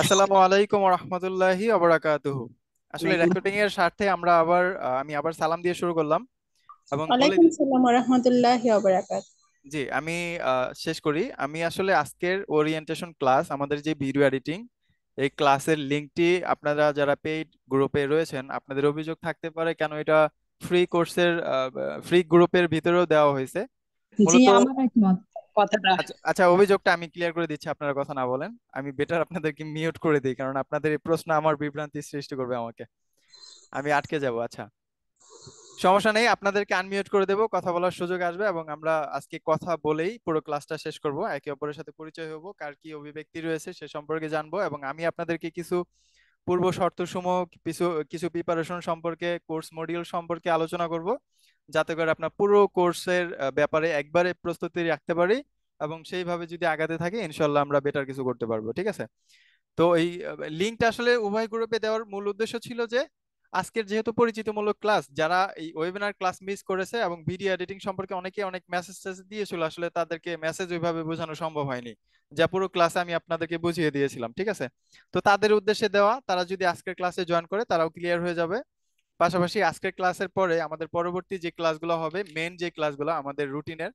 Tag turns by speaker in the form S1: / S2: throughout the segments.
S1: আসসালামু আলাইকুম রহমতুল্লাহি অবরাকাতুহ আসলে রেকর্ডিং এর স্বার্থে আমরা আবার আমি আবার সালাম দিয়ে শুরু করলাম এবং ওয়ালাইকুম সালাম রহমতুল্লাহি অবরাকাত জি আমি শেষ করি আমি আসলে আজকের ওরিয়েন্টেশন ক্লাস আমাদের যে ভিডিও এডিটিং এই ক্লাসের লিংকটি আপনারা যারা পেইড গ্রুপে রয়েছেন আপনাদের অভিযোগ থাকতে পারে কেন এটা ফ্রি কোর্সের ফ্রি গ্রুপের ভিতরেও দেওয়া হয়েছে মূলত কথাটা আচ্ছা, আচ্ছা অভিযোগটা আমি ক্লিয়ার করে দিচ্ছি কথা না বলেন আমি বেটার আপনাদেরকে মিউট করে দিই কারণ আপনাদের এই প্রশ্ন আমার বিভ্রান্তি সৃষ্টি করবে আমাকে আমি আটকে যাব আচ্ছা সমস্যা নেই আপনাদেরকে আনমিউট করে দেব কথা বলার সুযোগ আসবে এবং আমরা আজকে কথা বলেই পুরো ক্লাসটা শেষ করব একে অপরের সাথে পরিচয় হব কার কি অভিব্যক্তি রয়েছে সে সম্পর্কে জানবো এবং আমি আপনাদেরকে কিছু পূর্ব সমূহ কিছু কিছু প্রিপারেশন সম্পর্কে কোর্স মডিউল সম্পর্কে আলোচনা করব যাতে করে আপনার পুরো কোর্সের ব্যাপারে একবারে প্রস্তুতি রাখতে পারি এবং সেইভাবে যদি আগাতে থাকে ইনশাল্লাহ আমরা বেটার কিছু করতে পারবো ঠিক আছে তো এই লিঙ্কটা আসলে উভয় গ্রুপে দেওয়ার মূল উদ্দেশ্য ছিল যে আজকের যেহেতু পরিচিতমূলক ক্লাস যারা এই ওয়েবিনার ক্লাস মিস করেছে এবং ভিডিও এডিটিং সম্পর্কে অনেকে অনেক মেসেজ দিয়েছিল আসলে তাদেরকে মেসেজ ওইভাবে বোঝানো সম্ভব হয়নি যা পুরো ক্লাসে আমি আপনাদেরকে বুঝিয়ে দিয়েছিলাম ঠিক আছে তো তাদের উদ্দেশ্যে দেওয়া তারা যদি আজকের ক্লাসে জয়েন করে তারাও ক্লিয়ার হয়ে যাবে পাশাপাশি আজকের ক্লাসের পরে আমাদের পরবর্তী যে ক্লাসগুলো হবে মেন যে ক্লাসগুলো আমাদের রুটিনের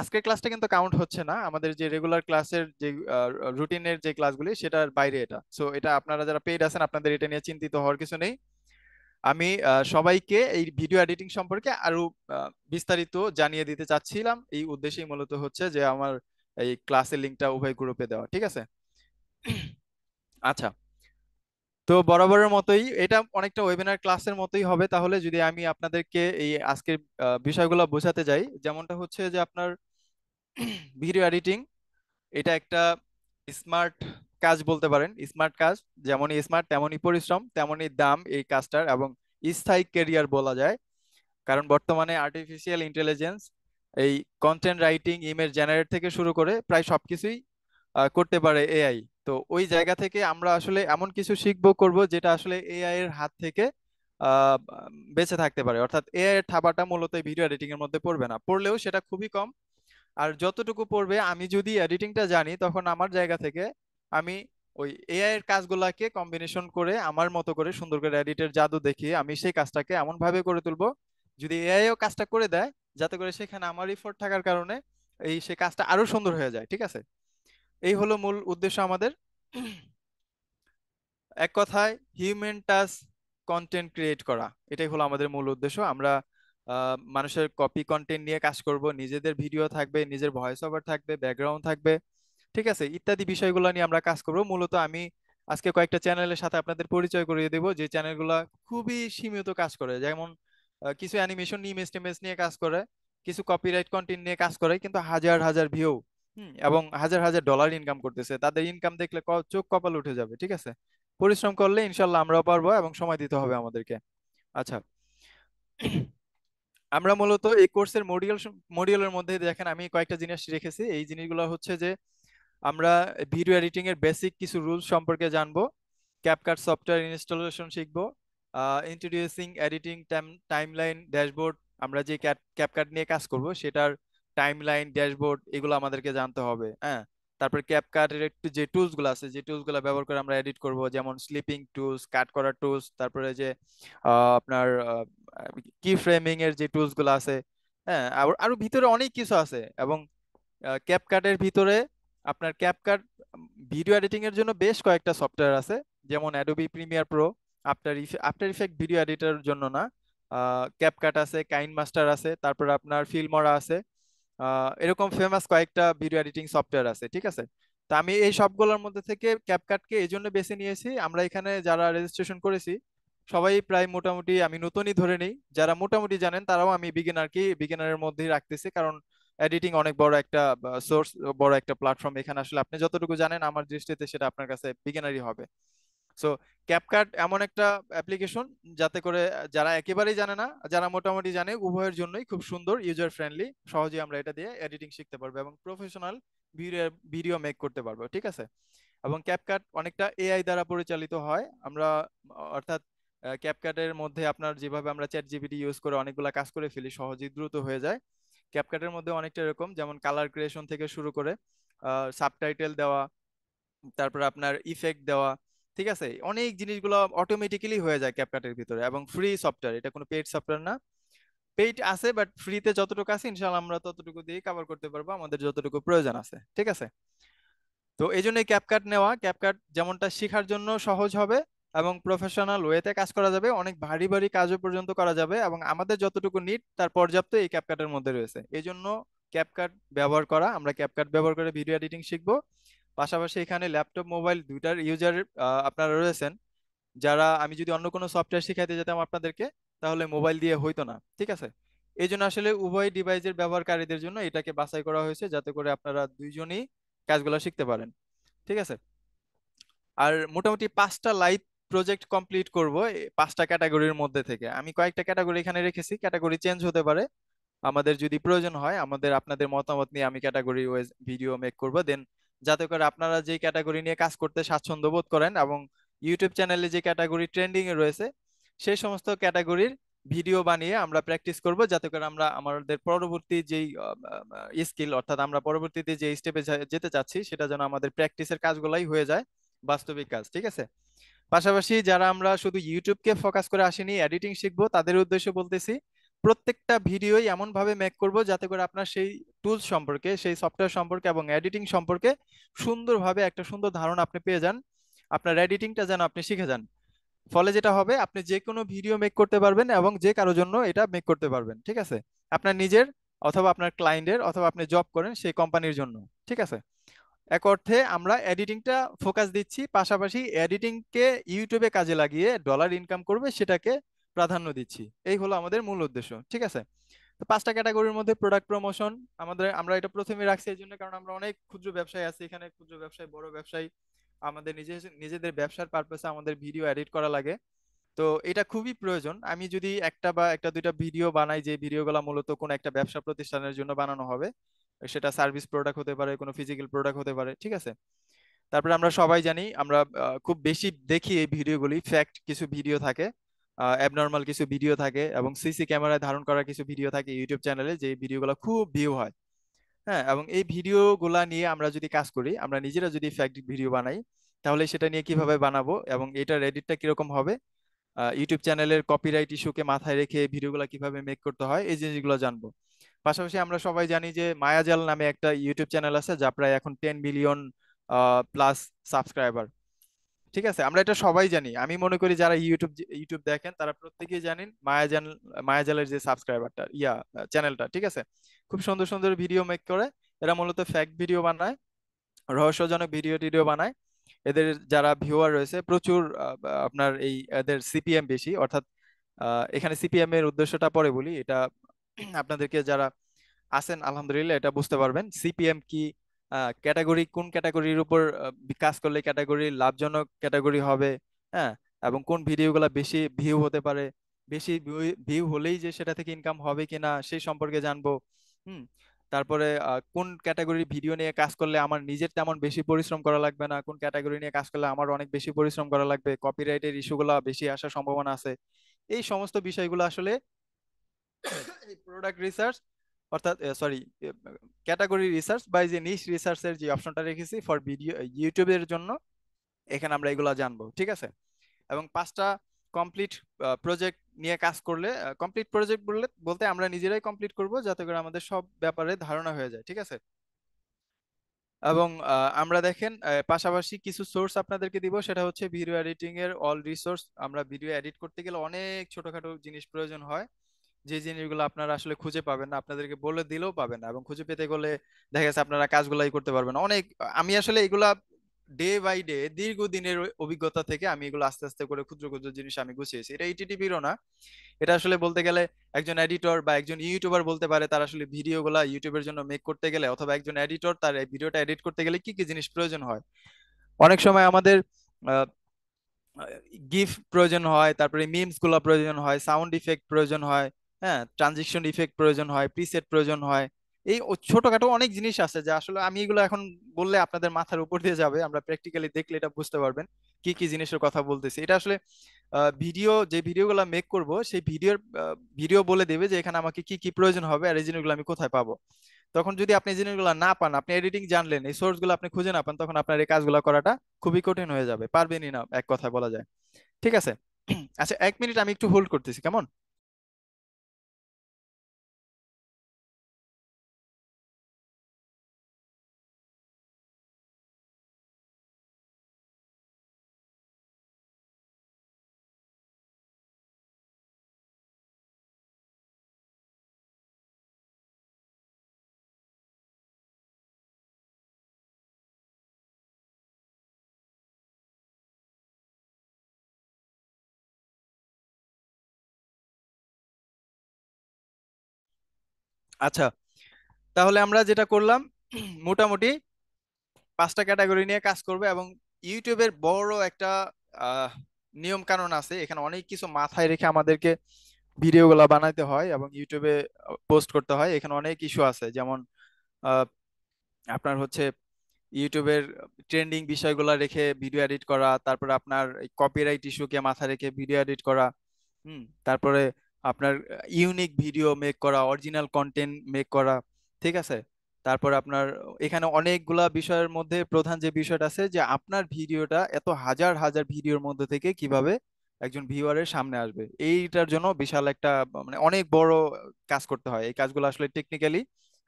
S1: আজকের ক্লাসটা কিন্তু কাউন্ট হচ্ছে না আমাদের যে রেগুলার ক্লাসের যে রুটিনের যে ক্লাসগুলি সেটার বাইরে এটা সো এটা আপনারা যারা পেইড আছেন আপনাদের এটা নিয়ে চিন্তিত হওয়ার কিছু নেই আমি সবাইকে এই ভিডিও এডিটিং সম্পর্কে আরো বিস্তারিত জানিয়ে দিতে চাচ্ছিলাম এই উদ্দেশ্যেই মূলত হচ্ছে যে আমার এই ক্লাসের লিঙ্কটা উভয় গ্রুপে দেওয়া ঠিক আছে আচ্ছা তো বরাবরের মতোই এটা অনেকটা ওয়েবিনার ক্লাসের মতোই হবে তাহলে যদি আমি আপনাদেরকে এই আজকের বিষয়গুলো বোঝাতে যাই যেমনটা হচ্ছে যে আপনার ভিডিও এডিটিং এটা একটা স্মার্ট কাজ বলতে পারেন স্মার্ট কাজ যেমনই স্মার্ট তেমনই পরিশ্রম তেমনই দাম এই কাজটার এবং স্থায়ী কেরিয়ার বলা যায় কারণ বর্তমানে আর্টিফিশিয়াল ইন্টেলিজেন্স এই কন্টেন্ট রাইটিং ইমেজ জেনারেট থেকে শুরু করে প্রায় সবকিছুই করতে পারে এআই তো ওই হ্যাঁ। জায়গা থেকে আমরা আসলে এমন কিছু শিখবো করব যেটা আসলে এআই এর হাত থেকে বেঁচে থাকতে পারে অর্থাৎ এআই এর থাবাটা মূলত ভিডিও এডিটিং এর মধ্যে পড়বে না পড়লেও সেটা খুবই কম আর যতটুকু পড়বে আমি যদি এডিটিংটা জানি তখন আমার জায়গা থেকে আমি ওই এআই এর কাজগুলাকে কম্বিনেশন করে আমার মতো করে সুন্দর করে এডিটের জাদু দেখিয়ে আমি সেই কাজটাকে এমন ভাবে করে তুলবো যদি এআই ও কাজটা করে দেয় যাতে করে সেখানে আমার ইফোর্ট থাকার কারণে এই সে কাজটা আরো সুন্দর হয়ে যায় ঠিক আছে এই হলো মূল উদ্দেশ্য আমাদের এক কথায় হিউম্যান টাচ কন্টেন্ট ক্রিয়েট করা এটাই হলো আমাদের মূল উদ্দেশ্য আমরা মানুষের কপি কন্টেন্ট নিয়ে কাজ করব নিজেদের ভিডিও থাকবে নিজের ভয়েস ওভার থাকবে ব্যাকগ্রাউন্ড থাকবে ঠিক আছে ইত্যাদি বিষয়গুলো নিয়ে আমরা কাজ করব মূলত আমি আজকে কয়েকটা চ্যানেলের সাথে আপনাদের পরিচয় করিয়ে দেব যে চ্যানেলগুলো খুবই সীমিত কাজ করে যেমন কিছু অ্যানিমেশন ইমেজ টেমেজ নিয়ে কাজ করে কিছু কপিরাইট কন্টেন্ট নিয়ে কাজ করে কিন্তু হাজার হাজার ভিউ হুম এবং হাজার হাজার ডলার ইনকাম করতেছে তাদের ইনকাম দেখলে চোখ কপাল উঠে যাবে ঠিক আছে পরিশ্রম করলে ইনশাল্লাহ আমরাও পারবো এবং সময় দিতে হবে আমাদেরকে আচ্ছা আমরা মূলত এই কোর্সের মডিউল মডিউলের মধ্যে দেখেন আমি কয়েকটা জিনিস রেখেছি এই জিনিসগুলো হচ্ছে যে আমরা ভিডিও এডিটিং এর বেসিক কিছু রুলস সম্পর্কে জানবো ক্যাপকাট সফটওয়্যার ইনস্টলেশন শিখবো ইন্ট্রোডিউসিং এডিটিং টাইমলাইন ড্যাশবোর্ড আমরা যে ক্যাপকাট নিয়ে কাজ করব সেটার টাইমলাইন ড্যাশবোর্ড এগুলো আমাদেরকে জানতে হবে হ্যাঁ তারপরে ক্যাপকাটের একটু যে টুলসগুলো আছে যে টুলসগুলো ব্যবহার করে আমরা এডিট করব যেমন স্লিপিং টুলস কাট করার টুলস তারপরে যে আপনার কি ফ্রেমিং এর যে টুলসগুলো আছে হ্যাঁ আরো ভিতরে অনেক কিছু আছে এবং ক্যাপকাটের ভিতরে আপনার ক্যাপকাট ভিডিও এডিটিং এর জন্য বেশ কয়েকটা সফটওয়্যার আছে যেমন Adobe Premiere Pro after after effect video editor জন্য না ক্যাপকাট আছে কাইন মাস্টার আছে তারপর আপনার ফিল্মরা আছে এরকম ফেমাস কয়েকটা ভিডিও এডিটিং সফটওয়্যার আছে ঠিক আছে তো আমি এই সবগুলোর মধ্যে থেকে ক্যাপকাটকে এই জন্য বেছে নিয়েছি আমরা এখানে যারা রেজিস্ট্রেশন করেছি সবাই প্রায় মোটামুটি আমি নতুনই ধরে নিই যারা মোটামুটি জানেন তারাও আমি বিগিনারকে বিগিনারের মধ্যেই রাখতেছি কারণ এডিটিং অনেক বড় একটা সোর্স বড় একটা প্ল্যাটফর্ম এখানে আসলে আপনি যতটুকু জানেন আমার দৃষ্টিতে সেটা আপনার কাছে বিগিনারই হবে সো ক্যাপকাট এমন একটা অ্যাপ্লিকেশন যাতে করে যারা একেবারেই জানে না যারা মোটামুটি জানে উভয়ের জন্যই খুব সুন্দর ইউজার ফ্রেন্ডলি সহজে আমরা এটা দিয়ে এডিটিং শিখতে পারবো এবং প্রফেশনাল ভিডিও ভিডিও মেক করতে পারবো ঠিক আছে এবং ক্যাপকাট অনেকটা এআই দ্বারা পরিচালিত হয় আমরা অর্থাৎ ক্যাপকাটের মধ্যে আপনার যেভাবে আমরা চ্যাট জিপিটি ইউজ করে অনেকগুলো কাজ করে ফেলি সহজেই দ্রুত হয়ে যায় ক্যাপকাটের মধ্যে অনেকটা এরকম যেমন কালার ক্রিয়েশন থেকে শুরু করে সাবটাইটেল দেওয়া তারপর আপনার ইফেক্ট দেওয়া ঠিক আছে অনেক জিনিসগুলো অটোমেটিক্যালি হয়ে যায় ক্যাপকাটের ভিতরে এবং ফ্রি সফটওয়্যার এটা কোনো পেইড সফটওয়্যার না পেইড আছে বাট ফ্রিতে যতটুকু আছে ইনশাআল্লাহ আমরা ততটুকু দিয়ে কভার করতে পারবো আমাদের যতটুকু প্রয়োজন আছে ঠিক আছে তো এই জন্য ক্যাপকাট নেওয়া ক্যাপকাট যেমনটা শেখার জন্য সহজ হবে এবং প্রফেশনাল ওয়েতে কাজ করা যাবে অনেক ভারী ভারী কাজও পর্যন্ত করা যাবে এবং আমাদের যতটুকু নিট তার পর্যাপ্ত এই ক্যাপকাটের মধ্যে রয়েছে এই জন্য ক্যাপকাট ব্যবহার করা আমরা ক্যাপকাট ব্যবহার করে ভিডিও এডিটিং শিখবো পাশাপাশি এখানে ল্যাপটপ মোবাইল দুইটার ইউজার আপনারা রয়েছেন যারা আমি যদি অন্য কোনো সফটওয়্যার শিখাইতে যেতাম আপনাদেরকে তাহলে মোবাইল দিয়ে হইতো না ঠিক আছে এই জন্য আসলে উভয় ডিভাইসের ব্যবহারকারীদের জন্য এটাকে বাছাই করা হয়েছে যাতে করে আপনারা দুইজনই কাজগুলো শিখতে পারেন ঠিক আছে আর মোটামুটি পাঁচটা লাইভ প্রজেক্ট কমপ্লিট করব পাঁচটা ক্যাটাগরির মধ্যে থেকে আমি কয়েকটা ক্যাটাগরি এখানে রেখেছি ক্যাটাগরি চেঞ্জ হতে পারে আমাদের যদি প্রয়োজন হয় আমাদের আপনাদের মতামত নিয়ে আমি ক্যাটাগরি ওয়েজ ভিডিও মেক করবো দেন যাতে করে আপনারা যে ক্যাটাগরি নিয়ে কাজ করতে স্বাচ্ছন্দ্য বোধ করেন এবং ইউটিউব চ্যানেলে যে ক্যাটাগরি ট্রেন্ডিং এ রয়েছে সেই সমস্ত ক্যাটাগরির ভিডিও বানিয়ে আমরা প্র্যাকটিস করব যাতে করে আমরা আমাদের পরবর্তী যেই স্কিল অর্থাৎ আমরা পরবর্তীতে যে স্টেপে যেতে চাচ্ছি সেটা যেন আমাদের প্র্যাকটিসের কাজগুলাই হয়ে যায় বাস্তবিক কাজ ঠিক আছে পাশাপাশি যারা আমরা শুধু ইউটিউবকে ফোকাস করে আসিনি এডিটিং শিখবো তাদের উদ্দেশ্যে বলতেছি প্রত্যেকটা ভিডিওই এমনভাবে মেক করব যাতে করে আপনার সেই টুলস সম্পর্কে সেই সফটওয়্যার সম্পর্কে এবং এডিটিং সম্পর্কে সুন্দরভাবে একটা সুন্দর ধারণা আপনি পেয়ে যান আপনার এডিটিংটা যেন আপনি শিখে যান ফলে যেটা হবে আপনি যে কোনো ভিডিও মেক করতে পারবেন এবং যে কারোর জন্য এটা মেক করতে পারবেন ঠিক আছে আপনার নিজের অথবা আপনার ক্লায়েন্টের অথবা আপনি জব করেন সেই কোম্পানির জন্য ঠিক আছে এক অর্থে আমরা এডিটিংটা ফোকাস দিচ্ছি পাশাপাশি এডিটিংকে ইউটিউবে কাজে লাগিয়ে ডলার ইনকাম করবে সেটাকে প্রাধান্য দিচ্ছি এই হলো আমাদের মূল উদ্দেশ্য ঠিক আছে তো পাঁচটা ক্যাটাগরির মধ্যে প্রোডাক্ট প্রমোশন আমাদের আমরা এটা প্রথমে রাখছি এই জন্য কারণ আমরা অনেক ক্ষুদ্র ব্যবসায়ী আছি এখানে ক্ষুদ্র ব্যবসায় বড় ব্যবসায়ী আমাদের নিজে নিজেদের ব্যবসার পারপাসে আমাদের ভিডিও এডিট করা লাগে তো এটা খুবই প্রয়োজন আমি যদি একটা বা একটা দুইটা ভিডিও বানাই যে ভিডিওগুলো মূলত কোন একটা ব্যবসা প্রতিষ্ঠানের জন্য বানানো হবে সেটা সার্ভিস প্রোডাক্ট হতে পারে কোনো ফিজিক্যাল প্রোডাক্ট হতে পারে ঠিক আছে তারপরে আমরা সবাই জানি আমরা খুব বেশি দেখি এই ভিডিওগুলি ফ্যাক্ট কিছু ভিডিও থাকে অ্যাবনর্মাল কিছু ভিডিও থাকে এবং সিসি ক্যামেরায় ধারণ করা কিছু ভিডিও থাকে ইউটিউব চ্যানেলে যে ভিডিওগুলো খুব ভিউ হয় হ্যাঁ এবং এই ভিডিওগুলো নিয়ে আমরা যদি কাজ করি আমরা নিজেরা যদি ফ্যাক্ট ভিডিও বানাই তাহলে সেটা নিয়ে কিভাবে বানাবো এবং এটার এডিটটা কিরকম হবে ইউটিউব চ্যানেলের কপিরাইট ইস্যুকে মাথায় রেখে ভিডিওগুলো কিভাবে মেক করতে হয় এই জিনিসগুলো জানবো পাশাপাশি আমরা সবাই জানি যে মায়াজাল নামে একটা ইউটিউব চ্যানেল আছে যা প্রায় এখন টেন মিলিয়ন প্লাস সাবস্ক্রাইবার ঠিক আছে আমরা এটা সবাই জানি আমি মনে করি যারা ইউটিউব ইউটিউব দেখেন তারা প্রত্যেকেই জানেন মায়াজাল মায়াজালের যে সাবস্ক্রাইবারটা ইয়া চ্যানেলটা ঠিক আছে খুব সুন্দর সুন্দর ভিডিও মেক করে এরা মূলত ফ্যাক্ট ভিডিও বানায় রহস্যজনক ভিডিও টিডিও বানায় এদের যারা ভিউয়ার রয়েছে প্রচুর আপনার এই এদের সিপিএম বেশি অর্থাৎ এখানে সিপিএম এর উদ্দেশ্যটা পরে বলি এটা আপনাদেরকে যারা আছেন আলহামদুলিল্লাহ এটা বুঝতে পারবেন সিপিএম কি ক্যাটাগরি কোন ক্যাটাগরির উপর কাজ করলে ক্যাটাগরি লাভজনক ক্যাটাগরি হবে হ্যাঁ এবং কোন ভিডিওগুলো বেশি ভিউ হতে পারে বেশি ভিউ হলেই যে সেটা থেকে ইনকাম হবে কিনা সেই সম্পর্কে জানবো হুম তারপরে কোন ক্যাটাগরির ভিডিও নিয়ে কাজ করলে আমার নিজের তেমন বেশি পরিশ্রম করা লাগবে না কোন ক্যাটাগরি নিয়ে কাজ করলে আমার অনেক বেশি পরিশ্রম করা লাগবে কপিরাইটের ইস্যুগুলো বেশি আসার সম্ভাবনা আছে এই সমস্ত বিষয়গুলো আসলে প্রোডাক্ট রিসার্চ অর্থাৎ সরি ক্যাটাগরি রিসার্চ বা যে নিশ রিসার্চের যে অপশনটা রেখেছি ফর ভিডিও ইউটিউবের জন্য এখানে আমরা এগুলো জানবো ঠিক আছে এবং পাঁচটা কমপ্লিট প্রজেক্ট নিয়ে কাজ করলে কমপ্লিট প্রজেক্ট বললে বলতে আমরা নিজেরাই কমপ্লিট করব যাতে করে আমাদের সব ব্যাপারে ধারণা হয়ে যায় ঠিক আছে এবং আমরা দেখেন পাশাপাশি কিছু সোর্স আপনাদেরকে দিব সেটা হচ্ছে ভিডিও এডিটিং এর অল রিসোর্স আমরা ভিডিও এডিট করতে গেলে অনেক ছোটখাটো জিনিস প্রয়োজন হয় যে জিনিসগুলো আপনারা আসলে খুঁজে পাবেন না আপনাদেরকে বলে দিলেও পাবেন না এবং খুঁজে পেতে গেলে দেখা গেছে আপনারা কাজগুলাই করতে পারবেন অনেক আমি আসলে এগুলা ডে বাই ডে দীর্ঘদিনের অভিজ্ঞতা থেকে আমি এগুলো আস্তে আস্তে করে ক্ষুদ্র ক্ষুদ্র জিনিস আমি গুছিয়েছি এটা ইটিটিভিরও না এটা আসলে বলতে গেলে একজন এডিটর বা একজন ইউটিউবার বলতে পারে তার আসলে ভিডিও গুলা ইউটিউবের জন্য মেক করতে গেলে অথবা একজন এডিটর তার এই ভিডিওটা এডিট করতে গেলে কি কি জিনিস প্রয়োজন হয় অনেক সময় আমাদের গিফট প্রয়োজন হয় তারপরে মিমস গুলা প্রয়োজন হয় সাউন্ড ইফেক্ট প্রয়োজন হয় হ্যাঁ ট্রানজেকশন ইফেক্ট প্রয়োজন হয় প্রিসেট প্রয়োজন হয় এই ছোটখাটো অনেক জিনিস আছে যা আসলে আমি এগুলো এখন বললে আপনাদের মাথার উপর দিয়ে যাবে আমরা প্র্যাকটিক্যালি দেখলে এটা বুঝতে পারবেন কি কি জিনিসের কথা বলতেছি এটা আসলে ভিডিও যে ভিডিওগুলো মেক করব সেই ভিডিওর ভিডিও বলে দেবে যে এখানে আমাকে কি কি প্রয়োজন হবে আর এই জিনিসগুলো আমি কোথায় পাবো তখন যদি আপনি জিনিসগুলো না পান আপনি এডিটিং জানলেন এই সোর্সগুলো আপনি খুঁজে না পান তখন আপনার এই কাজগুলো করাটা খুবই কঠিন হয়ে যাবে পারবেনই না এক কথা বলা যায় ঠিক আছে আচ্ছা এক মিনিট আমি একটু হোল্ড করতেছি কেমন আচ্ছা তাহলে আমরা যেটা করলাম মোটামুটি পাঁচটা ক্যাটাগরি নিয়ে কাজ করবে এবং ইউটিউবের বড় একটা নিয়ম কানুন আছে এখানে অনেক কিছু মাথায় রেখে আমাদেরকে ভিডিওগুলো বানাইতে হয় এবং ইউটিউবে পোস্ট করতে হয় এখানে অনেক ইস্যু আছে যেমন আপনার হচ্ছে ইউটিউবের ট্রেন্ডিং বিষয়গুলো রেখে ভিডিও এডিট করা তারপরে আপনার কপিরাইট ইস্যুকে মাথায় রেখে ভিডিও এডিট করা হুম তারপরে আপনার ইউনিক ভিডিও মেক করা অরিজিনাল কন্টেন্ট মেক করা ঠিক আছে তারপর আপনার এখানে অনেকগুলা বিষয়ের মধ্যে প্রধান যে বিষয়টা আছে যে আপনার ভিডিওটা এত হাজার হাজার ভিডিওর মধ্যে থেকে কিভাবে একজন ভিউয়ারের সামনে আসবে এইটার জন্য বিশাল একটা মানে অনেক বড় কাজ করতে হয় এই কাজগুলো আসলে টেকনিক্যালি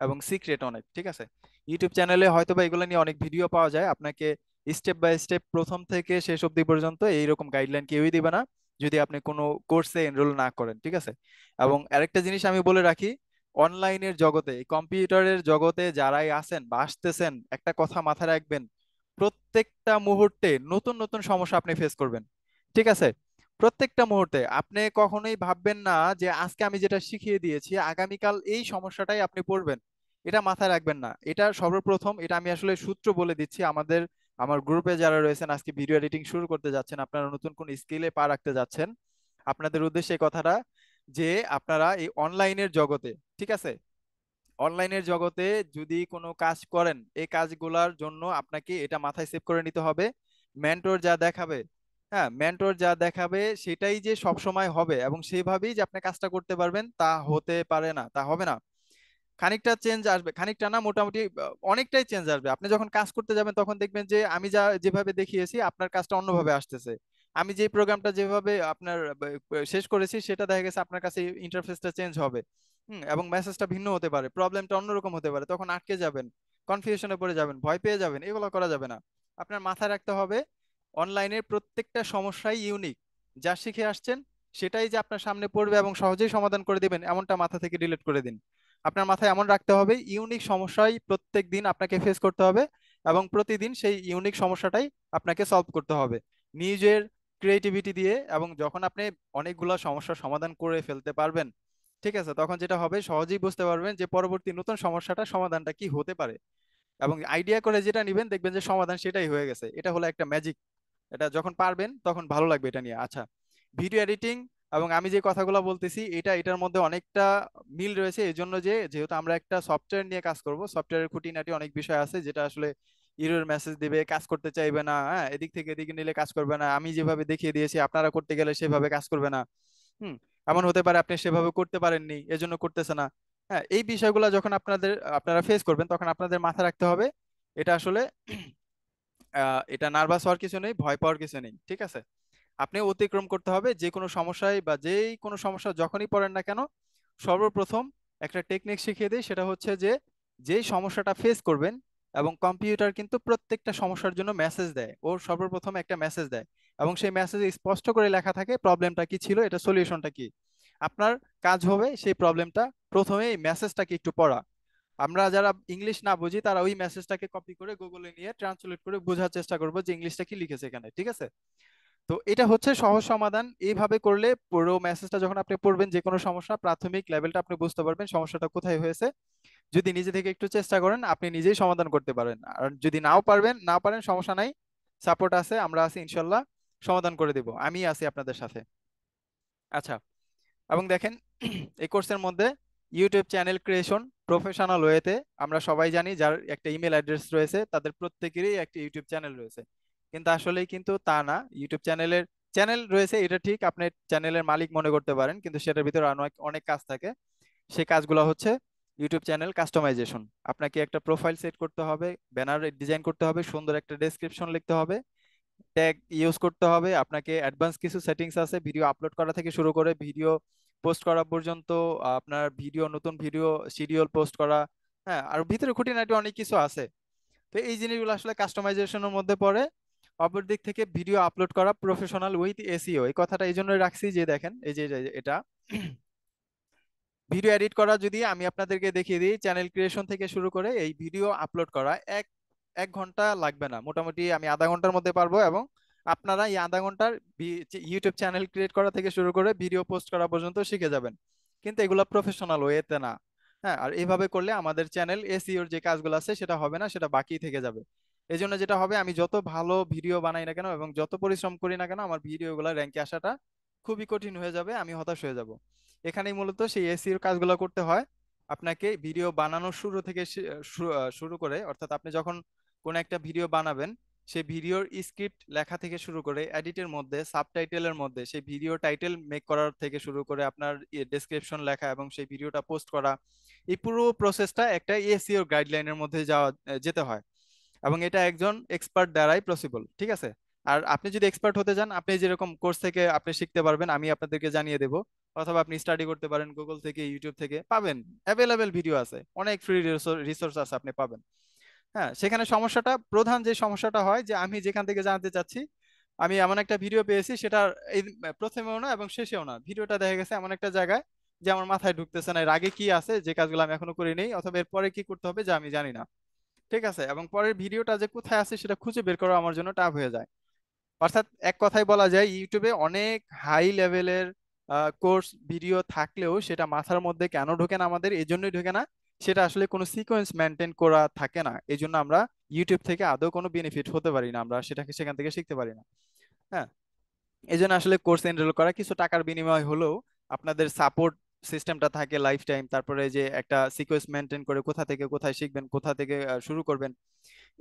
S1: এবং সিক্রেট অনেক ঠিক আছে ইউটিউব চ্যানেলে হয়তো বা এগুলো নিয়ে অনেক ভিডিও পাওয়া যায় আপনাকে স্টেপ বাই স্টেপ প্রথম থেকে শেষ অব্দি পর্যন্ত এইরকম গাইডলাইন কেউই দিবে না যদি আপনি কোনো কোর্সে এনরোল না করেন ঠিক আছে এবং আচ্ছা। আরেকটা জিনিস আমি বলে রাখি অনলাইনের জগতে কম্পিউটারের জগতে যারাই আছেন বা আসতেছেন একটা কথা মাথায় রাখবেন প্রত্যেকটা মুহূর্তে নতুন নতুন সমস্যা আপনি ফেস করবেন ঠিক আছে প্রত্যেকটা মুহূর্তে আপনি কখনোই ভাববেন না যে আজকে আমি যেটা শিখিয়ে দিয়েছি আগামীকাল এই সমস্যাটাই আপনি পড়বেন এটা মাথায় রাখবেন না এটা সর্বপ্রথম এটা আমি আসলে সূত্র বলে দিচ্ছি আমাদের আমার গ্রুপে যারা রয়েছেন আজকে ভিডিও এডিটিং শুরু করতে যাচ্ছেন আপনারা নতুন কোন স্কিলে পা রাখতে যাচ্ছেন আপনাদের উদ্দেশ্যে কথাটা যে আপনারা এই অনলাইনের জগতে ঠিক আছে অনলাইনের জগতে যদি কোনো কাজ করেন এই কাজগুলার জন্য আপনাকে এটা মাথায় সেভ করে নিতে হবে মেন্টর যা দেখাবে হ্যাঁ মেন্টর যা দেখাবে সেটাই যে সব সময় হবে এবং সেভাবেই যে আপনি কাজটা করতে পারবেন তা হতে পারে না তা হবে না খানিকটা চেঞ্জ আসবে খানিকটা না মোটামুটি অনেকটাই চেঞ্জ আসবে আপনি যখন কাজ করতে যাবেন তখন দেখবেন যে আমি যা যেভাবে দেখিয়েছি আপনার কাজটা অন্যভাবে আসতেছে আমি যে প্রোগ্রামটা যেভাবে আপনার শেষ করেছি সেটা দেখা গেছে আপনার কাছে ইন্টারফেসটা চেঞ্জ হবে এবং মেসেজটা ভিন্ন হতে পারে প্রবলেমটা অন্যরকম হতে পারে তখন আটকে যাবেন কনফিউশনে পড়ে যাবেন ভয় পেয়ে যাবেন এগুলো করা যাবে না আপনার মাথায় রাখতে হবে অনলাইনের প্রত্যেকটা সমস্যাই ইউনিক যা শিখে আসছেন সেটাই যে আপনার সামনে পড়বে এবং সহজেই সমাধান করে দিবেন এমনটা মাথা থেকে ডিলেট করে দিন আপনার মাথায় এমন রাখতে হবে ইউনিক সমস্যাই প্রত্যেক দিন আপনাকে ফেস করতে হবে এবং প্রতিদিন সেই ইউনিক সমস্যাটাই আপনাকে সলভ করতে হবে নিজের ক্রিয়েটিভিটি দিয়ে এবং যখন আপনি অনেকগুলো সমস্যার সমাধান করে ফেলতে পারবেন ঠিক আছে তখন যেটা হবে সহজেই বুঝতে পারবেন যে পরবর্তী নতুন সমস্যাটা সমাধানটা কি হতে পারে এবং আইডিয়া করে যেটা নেবেন দেখবেন যে সমাধান সেটাই হয়ে গেছে এটা হলো একটা ম্যাজিক এটা যখন পারবেন তখন ভালো লাগবে এটা নিয়ে আচ্ছা ভিডিও এডিটিং এবং আমি যে কথাগুলো বলতেছি এটা এটার মধ্যে অনেকটা মিল রয়েছে এই জন্য যেহেতু আমরা একটা সফটওয়্যার নিয়ে কাজ করব সফটওয়্যারের খুঁটিনাটি অনেক বিষয় আছে যেটা আসলে ইরোর মেসেজ দিবে কাজ করতে চাইবে না হ্যাঁ এদিক থেকে এদিকে নিলে কাজ করবে না আমি যেভাবে দেখিয়ে দিয়েছি আপনারা করতে গেলে সেভাবে কাজ করবে না হুম এমন হতে পারে আপনি সেভাবে করতে পারেননি এজন্য করতেছে না হ্যাঁ এই বিষয়গুলো যখন আপনাদের আপনারা ফেস করবেন তখন আপনাদের মাথা রাখতে হবে এটা আসলে এটা নার্ভাস হওয়ার কিছু নেই ভয় পাওয়ার কিছু নেই ঠিক আছে আপনি অতিক্রম করতে হবে যে কোনো সমস্যায় বা যেই কোনো সমস্যা যখনই পড়েন না কেন সর্বপ্রথম একটা টেকনিক শিখিয়ে দিই সেটা হচ্ছে যে যেই সমস্যাটা ফেস করবেন এবং কম্পিউটার কিন্তু প্রত্যেকটা সমস্যার জন্য মেসেজ দেয় ও সর্বপ্রথম একটা মেসেজ দেয় এবং সেই মেসেজ স্পষ্ট করে লেখা থাকে প্রবলেমটা কি ছিল এটা সলিউশনটা কি আপনার কাজ হবে সেই প্রবলেমটা প্রথমে এই মেসেজটাকে একটু পড়া আমরা যারা ইংলিশ না বুঝি তারা ওই মেসেজটাকে কপি করে গুগলে নিয়ে ট্রান্সলেট করে বোঝার চেষ্টা করবো যে ইংলিশটা কি লিখেছে এখানে ঠিক আছে তো এটা হচ্ছে সহজ সমাধান এইভাবে করলে পুরো মেসেজটা যখন আপনি পড়বেন যে কোনো সমস্যা প্রাথমিক লেভেলটা আপনি বুঝতে পারবেন সমস্যাটা কোথায় হয়েছে যদি নিজে থেকে একটু চেষ্টা করেন আপনি নিজেই সমাধান করতে পারেন আর যদি নাও পারবেন না পারেন সমস্যা নাই সাপোর্ট আছে আমরা আছি ইনশাল্লাহ সমাধান করে দেব আমি আছি আপনাদের সাথে আচ্ছা এবং দেখেন এই কোর্সের মধ্যে ইউটিউব চ্যানেল ক্রিয়েশন প্রফেশনাল ওয়েতে আমরা সবাই জানি যার একটা ইমেল অ্যাড্রেস রয়েছে তাদের প্রত্যেকেরই একটা ইউটিউব চ্যানেল রয়েছে কিন্তু আসলে কিন্তু তা না ইউটিউব চ্যানেলের চ্যানেল রয়েছে এটা ঠিক আপনি চ্যানেলের মালিক মনে করতে পারেন কিন্তু সেটার ভিতরে অনেক অনেক কাজ থাকে সেই কাজগুলো হচ্ছে ইউটিউব চ্যানেল কাস্টমাইজেশন আপনাকে একটা প্রোফাইল সেট করতে হবে ব্যানার ডিজাইন করতে হবে সুন্দর একটা ডেসক্রিপশন লিখতে হবে ট্যাগ ইউজ করতে হবে আপনাকে অ্যাডভান্স কিছু সেটিংস আছে ভিডিও আপলোড করা থেকে শুরু করে ভিডিও পোস্ট করা পর্যন্ত আপনার ভিডিও নতুন ভিডিও শিডিউল পোস্ট করা হ্যাঁ আর ভিতরে খুঁটিনাটি অনেক কিছু আছে তো এই জিনিসগুলো আসলে কাস্টমাইজেশনের মধ্যে পড়ে অপর দিক থেকে ভিডিও আপলোড করা প্রফেশনাল উইথ এসিও এই কথাটা এই জন্য রাখছি যে দেখেন এই যে এটা ভিডিও এডিট করা যদি আমি আপনাদেরকে দেখিয়ে দিই চ্যানেল ক্রিয়েশন থেকে শুরু করে এই ভিডিও আপলোড করা এক এক ঘন্টা লাগবে না মোটামুটি আমি আধা ঘন্টার মধ্যে পারবো এবং আপনারা এই আধা ঘন্টার ইউটিউব চ্যানেল ক্রিয়েট করা থেকে শুরু করে ভিডিও পোস্ট করা পর্যন্ত শিখে যাবেন কিন্তু এগুলো প্রফেশনাল ওয়েতে না হ্যাঁ আর এভাবে করলে আমাদের চ্যানেল এসিওর e যে কাজগুলো আছে সেটা হবে না সেটা বাকি থেকে যাবে এই জন্য যেটা হবে আমি যত ভালো ভিডিও বানাই না কেন এবং যত পরিশ্রম করি না কেন আমার ভিডিওগুলো র্যাঙ্কে আসাটা খুবই কঠিন হয়ে যাবে আমি হতাশ হয়ে যাব এখানেই মূলত সেই এসির কাজগুলো করতে হয় আপনাকে ভিডিও বানানো শুরু থেকে শুরু করে অর্থাৎ আপনি যখন কোনো একটা ভিডিও বানাবেন সেই ভিডিওর স্ক্রিপ্ট লেখা থেকে শুরু করে এডিটের মধ্যে সাবটাইটেলের মধ্যে সেই ভিডিও টাইটেল মেক করার থেকে শুরু করে আপনার ডেসক্রিপশন লেখা এবং সেই ভিডিওটা পোস্ট করা এই পুরো প্রসেসটা একটা এসিও গাইডলাইনের মধ্যে যাওয়া যেতে হয় এবং এটা একজন এক্সপার্ট দ্বারাই পসিবল ঠিক আছে আর আপনি যদি এক্সপার্ট হতে চান আপনি যেরকম কোর্স থেকে আপনি শিখতে পারবেন আমি আপনাদেরকে জানিয়ে দেব অথবা আপনি স্টাডি করতে পারেন গুগল থেকে ইউটিউব থেকে পাবেন অ্যাভেলেবেল ভিডিও আছে অনেক ফ্রি রিসোর্স আছে আপনি পাবেন হ্যাঁ সেখানে সমস্যাটা প্রধান যে সমস্যাটা হয় যে আমি যেখান থেকে জানতে চাচ্ছি আমি এমন একটা ভিডিও পেয়েছি সেটা এই প্রথমেও না এবং শেষেও না ভিডিওটা দেখা গেছে এমন একটা জায়গায় যে আমার মাথায় ঢুকতেছে না এর আগে কি আছে যে কাজগুলো আমি এখনো করি নেই অথবা এরপরে কি করতে হবে যা আমি জানি না ঠিক আছে এবং পরের ভিডিওটা যে কোথায় আছে সেটা খুঁজে বের করা আমার জন্য টাফ হয়ে যায় অর্থাৎ এক কথায় বলা যায় ইউটিউবে অনেক হাই লেভেলের কোর্স ভিডিও থাকলেও সেটা মাথার মধ্যে কেন ঢোকে না আমাদের এই জন্যই ঢোকে না সেটা আসলে কোনো সিকোয়েন্স মেনটেন করা থাকে না এই জন্য আমরা ইউটিউব থেকে আদৌ কোনো বেনিফিট হতে পারি না আমরা সেটাকে সেখান থেকে শিখতে পারি না হ্যাঁ এই জন্য আসলে কোর্স এনরোল করা কিছু টাকার বিনিময় হলেও আপনাদের সাপোর্ট সিস্টেমটা থাকে লাইফ টাইম তারপরে যে একটা সিকোয়েন্স মেনটেন করে কোথা থেকে কোথায় শিখবেন কোথা থেকে শুরু করবেন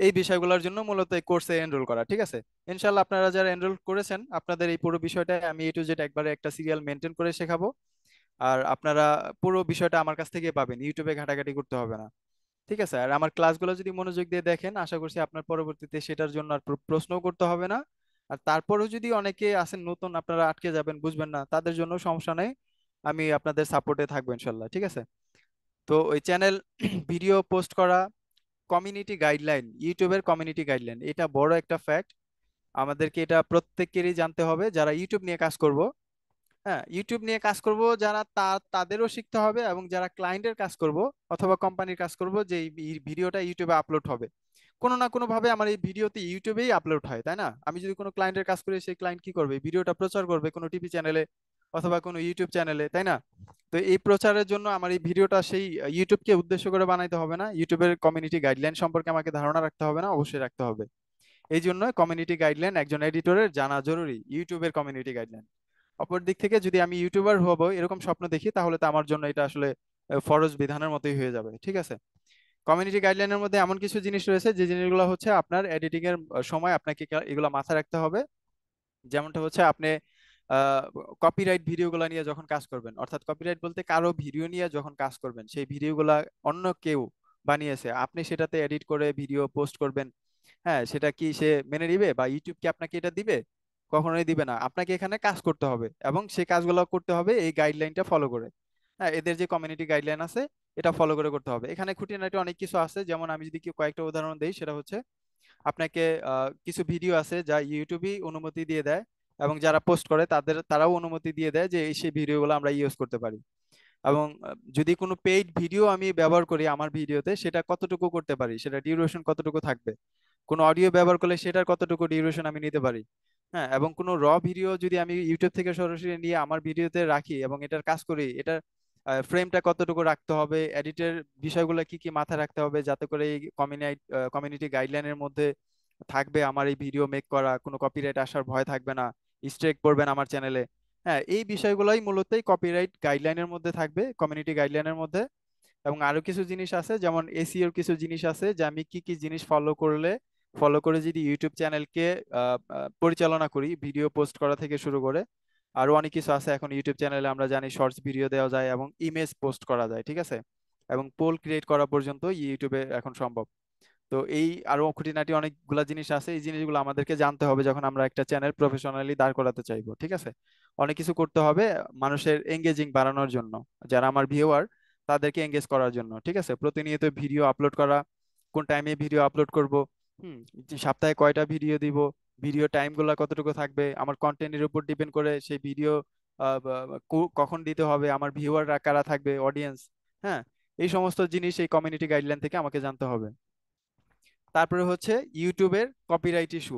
S1: এই বিষয়গুলোর জন্য মূলত এই কোর্সে এনরোল করা ঠিক আছে ইনশাল্লাহ আপনারা যারা এনরোল করেছেন আপনাদের এই পুরো বিষয়টা আমি এ টু জেড একবারে একটা সিরিয়াল মেনটেন করে শেখাবো আর আপনারা পুরো বিষয়টা আমার কাছ থেকে পাবেন ইউটিউবে ঘাটাঘাটি করতে হবে না ঠিক আছে আর আমার ক্লাসগুলো যদি মনোযোগ দিয়ে দেখেন আশা করছি আপনার পরবর্তীতে সেটার জন্য আর প্রশ্নও করতে হবে না আর তারপরেও যদি অনেকে আছেন নতুন আপনারা আটকে যাবেন বুঝবেন না তাদের জন্য সমস্যা নেই আমি আপনাদের সাপোর্টে থাকবো ইনশাল্লাহ ঠিক আছে তো ওই চ্যানেল ভিডিও পোস্ট করা কমিউনিটি গাইডলাইন ইউটিউবের কমিউনিটি গাইডলাইন এটা বড় একটা ফ্যাক্ট আমাদেরকে এটা প্রত্যেকেরই জানতে হবে যারা ইউটিউব নিয়ে কাজ করব হ্যাঁ ইউটিউব নিয়ে কাজ করব যারা তা তাদেরও শিখতে হবে এবং যারা ক্লায়েন্টের কাজ করব অথবা কোম্পানির কাজ করব যে এই ভিডিওটা ইউটিউবে আপলোড হবে কোনো না কোনোভাবে আমার এই ভিডিওতে ইউটিউবেই আপলোড হয় তাই না আমি যদি কোনো ক্লায়েন্টের কাজ করি সেই ক্লায়েন্ট কী করবে ভিডিওটা প্রচার করবে কোনো টিভি চ্যানেলে অথবা কোনো ইউটিউব চ্যানেলে তাই না তো এই প্রচারের জন্য আমার এই ভিডিওটা সেই ইউটিউবকে উদ্দেশ্য করে বানাইতে হবে না ইউটিউবের কমিউনিটি গাইডলাইন সম্পর্কে আমাকে ধারণা রাখতে হবে না অবশ্যই রাখতে হবে এই জন্য কমিউনিটি গাইডলাইন একজন এডিটরের জানা জরুরি ইউটিউবের কমিউনিটি গাইডলাইন অপর দিক থেকে যদি আমি ইউটিউবার হব এরকম স্বপ্ন দেখি তাহলে তো আমার জন্য এটা আসলে ফরজ বিধানের মতোই হয়ে যাবে ঠিক আছে কমিউনিটি গাইডলাইনের মধ্যে এমন কিছু জিনিস রয়েছে যে জিনিসগুলো হচ্ছে আপনার এডিটিং এর সময় আপনাকে এগুলো মাথায় রাখতে হবে যেমনটা হচ্ছে আপনি কপিরাইট ভিডিওগুলো নিয়ে যখন কাজ করবেন অর্থাৎ কপিরাইট বলতে কারো ভিডিও নিয়ে যখন কাজ করবেন সেই ভিডিওগুলা অন্য কেউ বানিয়েছে আপনি সেটাতে এডিট করে ভিডিও পোস্ট করবেন হ্যাঁ সেটা কি সে মেনে নিবে বা ইউটিউব কি আপনাকে এটা দিবে কখনোই দিবে না আপনাকে এখানে কাজ করতে হবে এবং সেই কাজগুলো করতে হবে এই গাইডলাইনটা ফলো করে হ্যাঁ এদের যে কমিউনিটি গাইডলাইন আছে এটা ফলো করে করতে হবে এখানে খুঁটিনাটি অনেক কিছু আছে যেমন আমি যদি কয়েকটা উদাহরণ দিই সেটা হচ্ছে আপনাকে কিছু ভিডিও আছে যা ইউটিউবই অনুমতি দিয়ে দেয় এবং যারা পোস্ট করে তাদের তারাও অনুমতি দিয়ে দেয় যে সেই ভিডিওগুলো আমরা ইউজ করতে পারি এবং যদি কোনো পেইড ভিডিও আমি ব্যবহার করি আমার ভিডিওতে সেটা কতটুকু করতে পারি সেটা ডিউরেশন কতটুকু থাকবে কোনো অডিও ব্যবহার করলে সেটার কতটুকু ডিউরেশন আমি নিতে পারি হ্যাঁ এবং কোনো র ভিডিও যদি আমি ইউটিউব থেকে সরাসরি নিয়ে আমার ভিডিওতে রাখি এবং এটার কাজ করি এটার ফ্রেমটা কতটুকু রাখতে হবে এডিটের বিষয়গুলো কি কি মাথায় রাখতে হবে যাতে করে এই কমিউনিটি কমিউনিটি গাইডলাইনের মধ্যে থাকবে আমার এই ভিডিও মেক করা কোনো কপিরাইট আসার ভয় থাকবে না স্ট্রেক করবেন আমার চ্যানেলে হ্যাঁ এই বিষয়গুলোই মূলতই কপিরাইট গাইডলাইনের মধ্যে থাকবে কমিউনিটি গাইডলাইনের মধ্যে এবং আরও কিছু জিনিস আছে যেমন এসিওর কিছু জিনিস আছে যে আমি কী কী জিনিস ফলো করলে ফলো করে যদি ইউটিউব চ্যানেলকে পরিচালনা করি ভিডিও পোস্ট করা থেকে শুরু করে আরো অনেক কিছু আছে এখন ইউটিউব চ্যানেলে আমরা জানি শর্টস ভিডিও দেওয়া যায় এবং ইমেজ পোস্ট করা যায় ঠিক আছে এবং পোল ক্রিয়েট করা পর্যন্ত ইউটিউবে এখন সম্ভব তো এই আরো খুঁটিনাটি অনেকগুলা জিনিস আছে এই জিনিসগুলো আমাদেরকে জানতে হবে যখন আমরা একটা চ্যানেল প্রফেশনালি দাঁড় করাতে চাইবো ঠিক আছে অনেক কিছু করতে হবে মানুষের এঙ্গেজিং বাড়ানোর জন্য যারা আমার ভিউয়ার তাদেরকে এঙ্গেজ করার জন্য ঠিক আছে প্রতিনিয়ত ভিডিও আপলোড করা কোন টাইমে ভিডিও আপলোড করব হুম সপ্তাহে কয়টা ভিডিও দিব ভিডিও টাইমগুলো কতটুকু থাকবে আমার কন্টেন্টের উপর ডিপেন্ড করে সেই ভিডিও কখন দিতে হবে আমার ভিউয়াররা কারা থাকবে অডিয়েন্স হ্যাঁ এই সমস্ত জিনিস এই কমিউনিটি গাইডলাইন থেকে আমাকে জানতে হবে তারপরে হচ্ছে ইউটিউবের কপিরাইট ইস্যু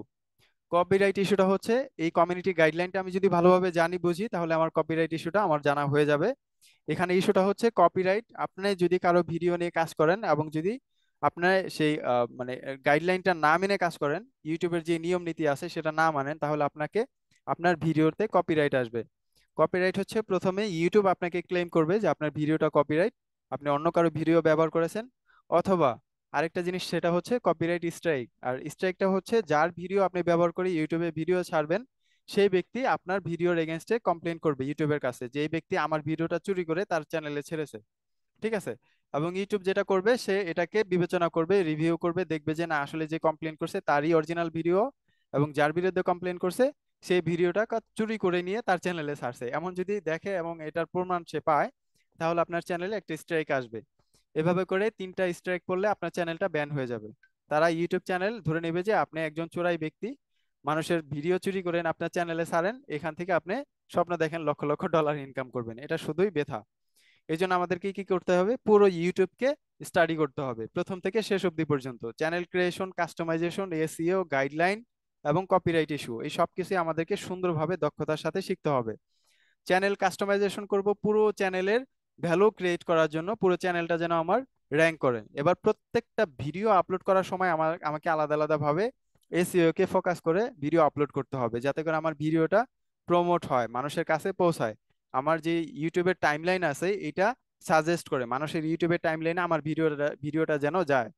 S1: কপিরাইট ইস্যুটা হচ্ছে এই কমিউনিটি গাইডলাইনটা আমি যদি ভালোভাবে জানি বুঝি তাহলে আমার কপিরাইট ইস্যুটা আমার জানা হয়ে যাবে এখানে ইস্যুটা হচ্ছে কপিরাইট আপনি যদি কারো ভিডিও নিয়ে কাজ করেন এবং যদি আপনার সেই মানে গাইডলাইনটা না মেনে কাজ করেন ইউটিউবের যে নিয়ম নীতি আছে সেটা না মানেন তাহলে আপনাকে আপনার ভিডিওতে কপিরাইট আসবে কপিরাইট হচ্ছে প্রথমে ইউটিউব আপনাকে ক্লেম করবে যে আপনার ভিডিওটা কপিরাইট আপনি অন্য কারো ভিডিও ব্যবহার করেছেন অথবা আরেকটা জিনিস সেটা হচ্ছে কপিরাইট স্ট্রাইক আর স্ট্রাইকটা হচ্ছে যার ভিডিও আপনি ব্যবহার করে ইউটিউবে ভিডিও ছাড়বেন সেই ব্যক্তি আপনার ভিডিওর এগেনস্টে কমপ্লেন করবে ইউটিউবের কাছে যে ব্যক্তি আমার ভিডিওটা চুরি করে তার চ্যানেলে ছেড়েছে ঠিক আছে এবং ইউটিউব যেটা করবে সে এটাকে বিবেচনা করবে রিভিউ করবে দেখবে যে না আসলে যে কমপ্লেন করছে তারই অরিজিনাল ভিডিও এবং যার বিরুদ্ধে কমপ্লেন করছে সেই ভিডিওটা চুরি করে নিয়ে তার চ্যানেলে ছাড়ছে এমন যদি দেখে এবং এটার প্রমাণ সে পায় তাহলে আপনার চ্যানেলে একটা স্ট্রাইক আসবে এভাবে করে তিনটা স্ট্রাইক পড়লে আপনার চ্যানেলটা ব্যান হয়ে যাবে তারা ইউটিউব চ্যানেল ধরে নেবে যে আপনি একজন চোরাই ব্যক্তি মানুষের ভিডিও চুরি করেন আপনার চ্যানেলে ছাড়েন এখান থেকে আপনি স্বপ্ন দেখেন লক্ষ লক্ষ ডলার ইনকাম করবেন এটা শুধুই বেথা এই জন্য আমাদেরকে কি করতে হবে পুরো ইউটিউবকে স্টাডি করতে হবে প্রথম থেকে শেষ অব্দি পর্যন্ত channel creation customization SEO guideline এবং কপিরাইট ইস্যু এই সব কিছুই আমাদেরকে সুন্দরভাবে দক্ষতার সাথে শিখতে হবে চ্যানেল কাস্টমাইজেশন করব পুরো চ্যানেলের ভ্যালু ক্রিয়েট করার জন্য পুরো চ্যানেলটা যেন আমার র্যাঙ্ক করে এবার প্রত্যেকটা ভিডিও আপলোড করার সময় আমার আমাকে আলাদা আলাদাভাবে এসইও কে ফোকাস করে ভিডিও আপলোড করতে হবে যাতে করে আমার ভিডিওটা প্রমোট হয় মানুষের কাছে পৌঁছায় আমার যে ইউটিউবের টাইমলাইন আছে এটা সাজেস্ট করে মানুষের ইউটিউবের টাইমলাইনে আমার ভিডিওটা ভিডিওটা যেন যায়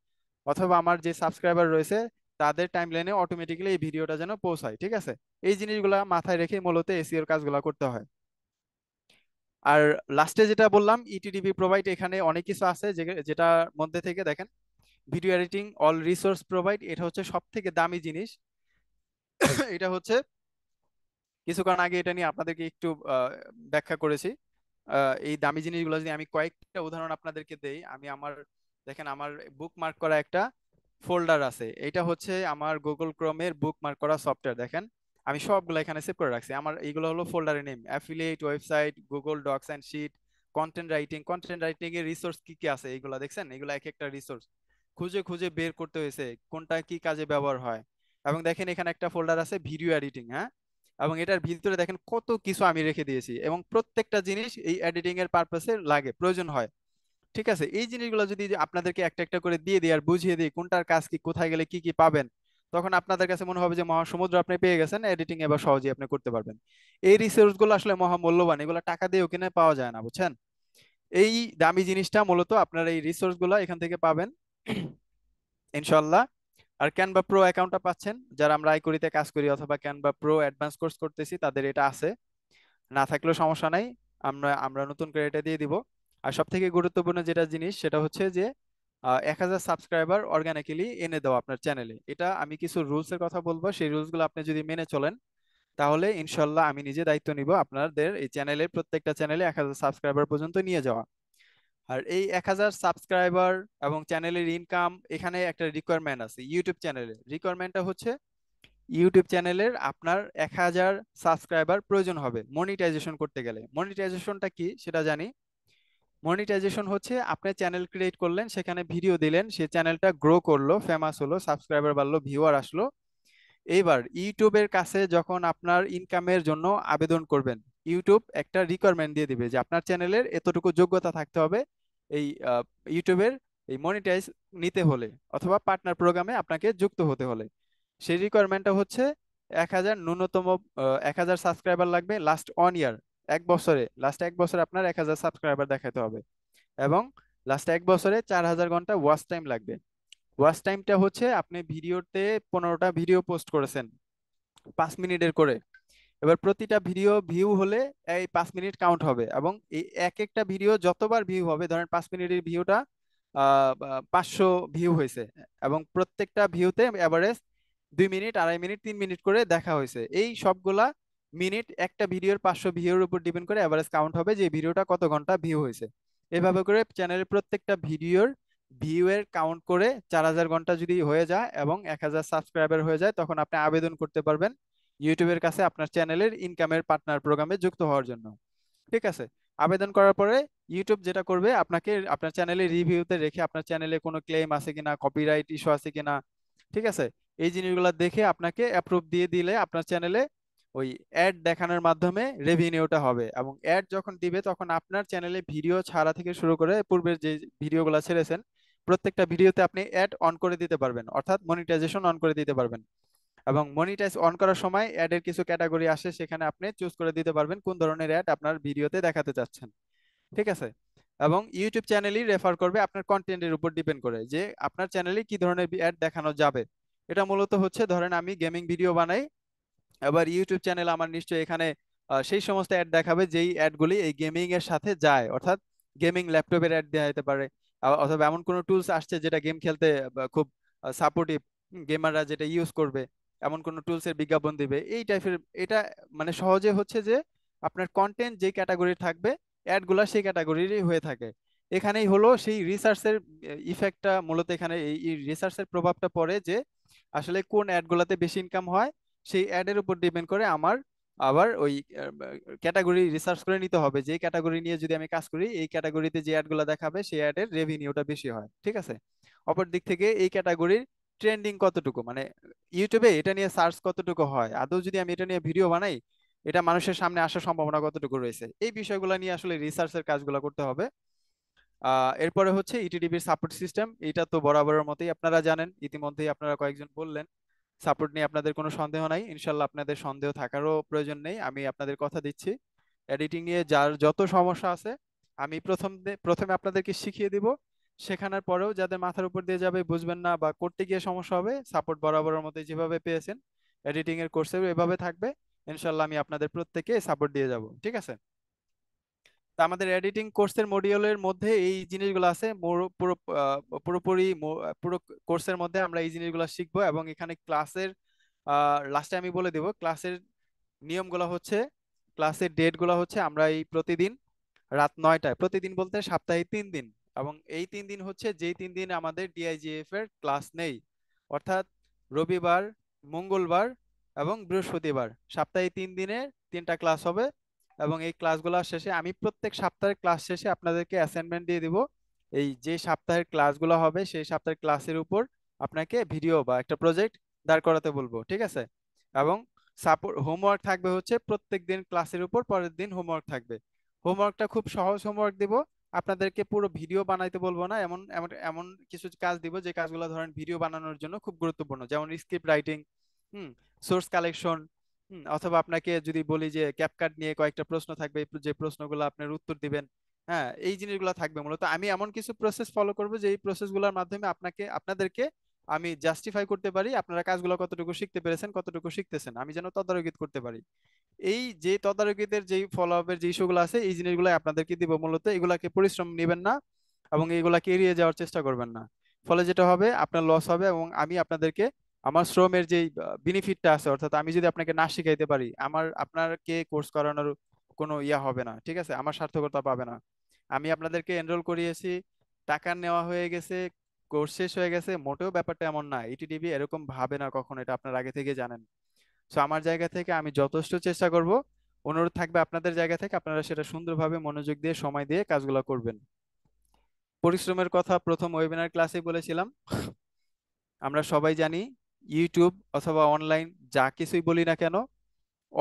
S1: অথবা আমার যে সাবস্ক্রাইবার রয়েছে তাদের টাইমলাইনে অটোমেটিক্যালি এই ভিডিওটা যেন পৌঁছায় ঠিক আছে এই জিনিসগুলো মাথায় রেখে মূলত এসিওর কাজগুলো করতে হয় আর লাস্টে যেটা বললাম ইটিডিবি e প্রোভাইড এখানে অনেক কিছু আছে যেটার মধ্যে থেকে দেখেন video editing all resource provide এটা হচ্ছে সব থেকে দামি জিনিস এটা হচ্ছে কিছুক্ষণ আগে এটা নিয়ে আপনাদেরকে একটু ব্যাখ্যা করেছি এই দামি জিনিসগুলো যদি আমি কয়েকটা উদাহরণ আপনাদেরকে দেই আমি আমার দেখেন আমার বুক মার্ক করা একটা ফোল্ডার আছে এটা হচ্ছে আমার গুগল ক্রোমের বুক মার্ক করা সফটওয়্যার দেখেন আমি সবগুলো এখানে সেভ করে রাখছি আমার এইগুলো হলো ফোল্ডারের name affiliate website Google docs and sheet content writing content writing এর রিসোর্স কি কি আছে এগুলো দেখছেন এগুলো এক একটা রিসোর্স খুঁজে খুঁজে বের করতে হয়েছে কোনটা কি কাজে ব্যবহার হয় এবং দেখেন এখানে একটা ফোল্ডার আছে ভিডিও এডিটিং হ্যাঁ এবং এটার ভিতরে দেখেন কত কিছু আমি রেখে দিয়েছি এবং প্রত্যেকটা জিনিস এই এডিটিং এর পারপাসে লাগে প্রয়োজন হয় ঠিক আছে এই জিনিসগুলো যদি আপনাদেরকে একটা একটা করে দিয়ে দিই আর বুঝিয়ে দিই কোনটার কাজ কি কোথায় গেলে কি কি পাবেন তখন আপনাদের কাছে মনে হবে যে মহাসমুদ্র আপনি পেয়ে গেছেন এডিটিং এবার সহজেই আপনি করতে পারবেন এই রিসোর্স গুলো আসলে মহামূল্যবান এগুলো টাকা দিয়েও কিনে পাওয়া যায় না বুঝছেন এই দামি জিনিসটা মূলত আপনার এই রিসোর্সগুলো এখান থেকে পাবেন ইনশাল্লাহ আর ক্যানভা প্রো অ্যাকাউন্টটা পাচ্ছেন যারা আমরা আইকরিতে কাজ করি অথবা ক্যানভা প্রো অ্যাডভান্স কোর্স করতেছি তাদের এটা আছে না থাকলেও সমস্যা নাই আমরা আমরা নতুন করে এটা দিয়ে দিব আর সব থেকে গুরুত্বপূর্ণ যেটা জিনিস সেটা হচ্ছে যে এক হাজার সাবস্ক্রাইবার অর্গানিক্যালি এনে দেওয়া আপনার চ্যানেলে এটা আমি কিছু রুলস এর কথা বলবো সেই গুলো আপনি যদি মেনে চলেন তাহলে ইনশাল্লাহ আমি নিজে দায়িত্ব নিব আপনাদের এই চ্যানেলের প্রত্যেকটা চ্যানেলে এক হাজার সাবস্ক্রাইবার পর্যন্ত নিয়ে যাওয়া আর এই এক হাজার সাবস্ক্রাইবার এবং চ্যানেলের ইনকাম এখানে একটা রিকোয়ারমেন্ট আছে ইউটিউব চ্যানেলে রিকোয়ারমেন্টটা হচ্ছে ইউটিউব চ্যানেলের আপনার এক হাজার সাবস্ক্রাইবার প্রয়োজন হবে মনিটাইজেশন করতে গেলে মনিটাইজেশনটা কি সেটা জানি মনিটাইজেশন হচ্ছে আপনি চ্যানেল ক্রিয়েট করলেন সেখানে ভিডিও দিলেন সে চ্যানেলটা গ্রো করলো ফেমাস হলো সাবস্ক্রাইবার বাড়লো ভিউয়ার আসলো এইবার ইউটিউবের কাছে যখন আপনার ইনকামের জন্য আবেদন করবেন ইউটিউব একটা রিকোয়ারমেন্ট দিয়ে দিবে যে আপনার চ্যানেলের এতটুকু যোগ্যতা থাকতে হবে এই ইউটিউবের এই মনিটাইজ নিতে হলে অথবা পার্টনার প্রোগ্রামে আপনাকে যুক্ত হতে হলে সেই রিকোয়ারমেন্টটা হচ্ছে এক হাজার ন্যূনতম এক হাজার সাবস্ক্রাইবার লাগবে লাস্ট ওয়ান ইয়ার এক বছরে লাস্ট এক বছরে আপনার এক হাজার সাবস্ক্রাইবার দেখাতে হবে এবং লাস্ট এক বছরে চার হাজার ঘন্টা ওয়াচ টাইম লাগবে ওয়াচ টাইমটা হচ্ছে আপনি ভিডিওতে পনেরোটা ভিডিও পোস্ট করেছেন পাঁচ মিনিটের করে এবার প্রতিটা ভিডিও ভিউ হলে এই পাঁচ মিনিট কাউন্ট হবে এবং এই এক একটা ভিডিও যতবার ভিউ হবে ধরেন পাঁচ মিনিটের ভিউটা পাঁচশো ভিউ হয়েছে এবং প্রত্যেকটা ভিউতে অ্যাভারেজ দুই মিনিট আড়াই মিনিট তিন মিনিট করে দেখা হয়েছে এই সবগুলা মিনিট একটা ভিডিওর পাঁচশো ভিউর উপর ডিপেন্ড করে অ্যাভারেজ কাউন্ট হবে যে ভিডিওটা কত ঘন্টা ভিউ হয়েছে এভাবে করে চ্যানেলের প্রত্যেকটা ভিডিওর ভিউয়ের কাউন্ট করে চার হাজার ঘন্টা যদি হয়ে যায় এবং এক হাজার সাবস্ক্রাইবার হয়ে যায় তখন আপনি আবেদন করতে পারবেন ইউটিউবের কাছে আপনার চ্যানেলের ইনকামের পার্টনার প্রোগ্রামে যুক্ত হওয়ার জন্য ঠিক আছে আবেদন করার পরে ইউটিউব যেটা করবে আপনাকে আপনার চ্যানেলে রিভিউতে রেখে আপনার চ্যানেলে কোনো ক্লেম আছে কিনা কপিরাইট ইস্যু আছে কিনা ঠিক আছে এই জিনিসগুলো দেখে আপনাকে অ্যাপ্রুভ দিয়ে দিলে আপনার চ্যানেলে ওই অ্যাড দেখানোর মাধ্যমে রেভিনিউটা হবে এবং অ্যাড যখন দিবে তখন আপনার চ্যানেলে ভিডিও ছাড়া থেকে শুরু করে পূর্বের যে ভিডিওগুলো ছেড়েছেন প্রত্যেকটা ভিডিওতে আপনি অ্যাড অন করে দিতে পারবেন অর্থাৎ মনিটাইজেশন অন করে দিতে পারবেন এবং মনিটাইজ অন করার সময় অ্যাডের কিছু ক্যাটাগরি আসে সেখানে আপনি চুজ করে দিতে পারবেন কোন ধরনের অ্যাড আপনার ভিডিওতে দেখাতে চাচ্ছেন ঠিক আছে এবং ইউটিউব চ্যানেলই রেফার করবে আপনার কন্টেন্টের উপর ডিপেন্ড করে যে আপনার চ্যানেলে কি ধরনের অ্যাড দেখানো যাবে এটা মূলত হচ্ছে ধরেন আমি গেমিং ভিডিও বানাই আবার ইউটিউব চ্যানেল আমার নিশ্চয়ই এখানে সেই সমস্ত অ্যাড দেখাবে যেই অ্যাডগুলি এই গেমিং এর সাথে যায় অর্থাৎ গেমিং ল্যাপটপের অ্যাড দেওয়া যেতে পারে অথবা এমন কোনো টুলস আসছে যেটা গেম খেলতে খুব সাপোর্টিভ গেমাররা যেটা ইউজ করবে এমন কোনো এর বিজ্ঞাপন দিবে এই টাইপের এটা মানে সহজে হচ্ছে যে আপনার কন্টেন্ট যে ক্যাটাগরির থাকবে অ্যাডগুলো সেই ক্যাটাগরিরই হয়ে থাকে এখানেই হলো সেই রিসার্চের ইফেক্টটা মূলত এখানে এই রিসার্চের প্রভাবটা পড়ে যে আসলে কোন অ্যাডগুলোতে বেশি ইনকাম হয় সেই এর উপর ডিপেন্ড করে আমার আবার ওই ক্যাটাগরি রিসার্চ করে নিতে হবে যে ক্যাটাগরি নিয়ে যদি আমি কাজ করি এই ক্যাটাগরিতে যে অ্যাডগুলো দেখাবে সেই এর রেভিনিউটা বেশি হয় ঠিক আছে অপর দিক থেকে এই ক্যাটাগরির ট্রেন্ডিং কতটুকু মানে ইউটিউবে এটা নিয়ে সার্চ কতটুকু হয় আদৌ যদি আমি এটা নিয়ে ভিডিও বানাই এটা মানুষের সামনে আসার সম্ভাবনা কতটুকু রয়েছে এই বিষয়গুলো নিয়ে আসলে রিসার্চের কাজগুলো করতে হবে এরপরে হচ্ছে ইটিডিবির সাপোর্ট সিস্টেম এটা তো বরাবরের মতোই আপনারা জানেন ইতিমধ্যেই আপনারা কয়েকজন বললেন সাপোর্ট নিয়ে আপনাদের কোনো সন্দেহ নাই ইনশাল্লাহ আপনাদের সন্দেহ থাকারও প্রয়োজন নেই আমি আপনাদের কথা দিচ্ছি এডিটিং নিয়ে যার যত সমস্যা আছে আমি প্রথম প্রথমে আপনাদেরকে শিখিয়ে দিব শেখানোর পরেও যাদের মাথার উপর দিয়ে যাবে বুঝবেন না বা করতে গিয়ে সমস্যা হবে সাপোর্ট বরাবরের মতো যেভাবে পেয়েছেন এডিটিং এর কোর্সেও এভাবে থাকবে ইনশাল্লাহ আমি আপনাদের প্রত্যেকে সাপোর্ট দিয়ে যাব ঠিক আছে আমাদের এডিটিং কোর্সের মডিউলের মধ্যে এই জিনিসগুলো আছে পুরো পুরোপুরি পুরো কোর্সের মধ্যে আমরা এই জিনিসগুলো শিখবো এবং এখানে ক্লাসের লাস্টে আমি বলে দেব ক্লাসের নিয়মগুলো হচ্ছে ক্লাসের ডেটগুলো হচ্ছে আমরা এই প্রতিদিন রাত নয়টায় প্রতিদিন বলতে সপ্তাহে তিন দিন এবং এই তিন দিন হচ্ছে যেই তিন দিন আমাদের ডিআইজিএফ এর ক্লাস নেই অর্থাৎ রবিবার মঙ্গলবার এবং বৃহস্পতিবার সপ্তাহে তিন দিনে তিনটা ক্লাস হবে এবং এই ক্লাসগুলো শেষে আমি প্রত্যেক সপ্তাহের ক্লাস শেষে আপনাদেরকে অ্যাসাইনমেন্ট দিয়ে দিব এই যে সপ্তাহের ক্লাসগুলো হবে সেই সপ্তাহের ক্লাসের উপর আপনাকে ভিডিও বা একটা প্রজেক্ট দাঁড় করাতে বলবো ঠিক আছে এবং সাপোর্ট হোমওয়ার্ক থাকবে হচ্ছে প্রত্যেক দিন ক্লাসের উপর পরের দিন হোমওয়ার্ক থাকবে হোমওয়ার্কটা খুব সহজ হোমওয়ার্ক দিব আপনাদেরকে পুরো ভিডিও বানাইতে বলবো না এমন এমন এমন কিছু কাজ দিব যে কাজগুলো ধরেন ভিডিও বানানোর জন্য খুব গুরুত্বপূর্ণ যেমন স্ক্রিপ্ট রাইটিং হুম সোর্স কালেকশন অথবা আপনাকে যদি বলি যে ক্যাপকাট নিয়ে কয়েকটা প্রশ্ন থাকবে যে প্রশ্নগুলো আপনার উত্তর দিবেন হ্যাঁ এই জিনিসগুলো থাকবে মূলত আমি এমন কিছু প্রসেস ফলো করব যে এই প্রসেসগুলোর মাধ্যমে আপনাকে আপনাদেরকে আমি জাস্টিফাই করতে পারি আপনারা কাজগুলো কতটুকু শিখতে পেরেছেন কতটুকু শিখতেছেন আমি যেন তদারকি করতে পারি এই যে তদারকিদের যে ফলো আপের যে ইস্যুগুলো আছে এই জিনিসগুলো আপনাদেরকে দিব মূলত এগুলাকে পরিশ্রম নেবেন না এবং এগুলাকে এড়িয়ে যাওয়ার চেষ্টা করবেন না ফলে যেটা হবে আপনার লস হবে এবং আমি আপনাদেরকে আমার শ্রমের যে বেনিফিটটা আছে অর্থাৎ আমি যদি আপনাকে না শিখাইতে পারি আমার আপনাকে কোর্স করানোর কোনো ইয়া হবে না ঠিক আছে আমার সার্থকতা পাবে না আমি আপনাদেরকে এনরোল করিয়েছি টাকা নেওয়া হয়ে গেছে কোর্স শেষ হয়ে গেছে মোটেও ব্যাপারটা এমন না ইটিডিবি e এরকম ভাবে না কখনো এটা আপনার আগে থেকে জানেন সো আমার জায়গা থেকে আমি যথেষ্ট চেষ্টা করব অনুরোধ থাকবে আপনাদের জায়গা থেকে আপনারা সেটা সুন্দরভাবে মনোযোগ দিয়ে সময় দিয়ে কাজগুলো করবেন পরিশ্রমের কথা প্রথম ওয়েবিনার ক্লাসে বলেছিলাম আমরা সবাই জানি ইউটিউব অথবা অনলাইন যা কিছুই বলি না কেন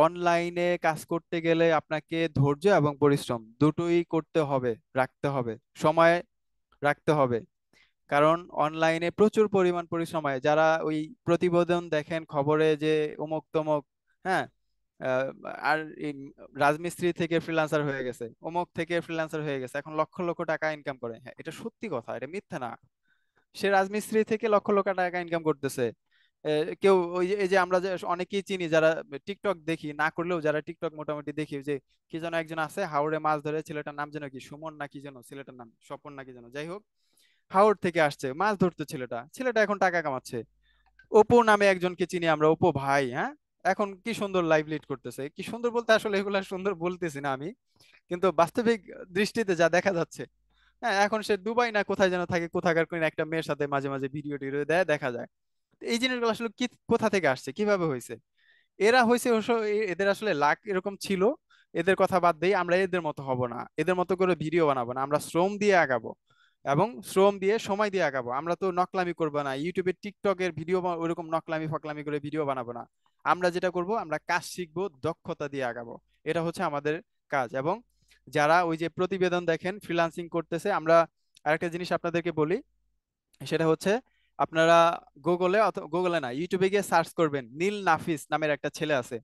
S1: অনলাইনে কাজ করতে গেলে আপনাকে ধৈর্য এবং পরিশ্রম দুটোই করতে হবে রাখতে হবে সময় রাখতে হবে কারণ অনলাইনে প্রচুর পরিমাণ পরিশ্রম হয় যারা ওই প্রতিবেদন দেখেন খবরে যে অমুক তমুক হ্যাঁ আর রাজমিস্ত্রি থেকে ফ্রিলান্সার হয়ে গেছে অমুক থেকে ফ্রিলান্সার হয়ে গেছে এখন লক্ষ লক্ষ টাকা ইনকাম করে হ্যাঁ এটা সত্যি কথা এটা মিথ্যা না সে রাজমিস্ত্রি থেকে লক্ষ লক্ষ টাকা ইনকাম করতেছে কেউ ওই এই যে আমরা যে অনেকেই চিনি যারা টিকটক দেখি না করলেও যারা টিকটক মোটামুটি দেখি যে কি যেন একজন আছে হাওড়ে মাছ ধরে ছেলেটার নাম যেন কি সুমন না কি যেন ছেলেটার নাম স্বপন না কি যেন যাই হোক হাওড় থেকে আসছে মাছ ধরতো ছেলেটা ছেলেটা এখন টাকা কামাচ্ছে অপু নামে একজনকে চিনি আমরা অপু ভাই হ্যাঁ এখন কি সুন্দর লাইভ লিড করতেছে কি সুন্দর বলতে আসলে এগুলা সুন্দর বলতেছি না আমি কিন্তু বাস্তবিক দৃষ্টিতে যা দেখা যাচ্ছে হ্যাঁ এখন সে দুবাই না কোথায় যেন থাকে কোথাকার কোন একটা মেয়ের সাথে মাঝে মাঝে ভিডিও টিডিও দেয় দেখা যায় এই জিনিসগুলো আসলে কি কোথা থেকে আসছে কিভাবে হয়েছে এরা হয়েছে এদের আসলে লাক এরকম ছিল এদের কথা বাদ দিয়ে আমরা এদের মতো হব না এদের মতো করে ভিডিও বানাবো না আমরা শ্রম দিয়ে আগাবো এবং শ্রম দিয়ে সময় দিয়ে আগাবো আমরা তো নকলামি করবো না ইউটিউবে টিকটক এর ভিডিও ওরকম নকলামি ফকলামি করে ভিডিও বানাবো না আমরা যেটা করব আমরা কাজ শিখবো দক্ষতা দিয়ে আগাবো এটা হচ্ছে আমাদের কাজ এবং যারা ওই যে প্রতিবেদন দেখেন ফ্রিলান্সিং করতেছে আমরা আরেকটা জিনিস আপনাদেরকে বলি সেটা হচ্ছে আপনারা গুগলে অথবা গুগলে না ইউটিউবে গিয়ে সার্চ করবেন নীল নাফিস নামের একটা ছেলে আছে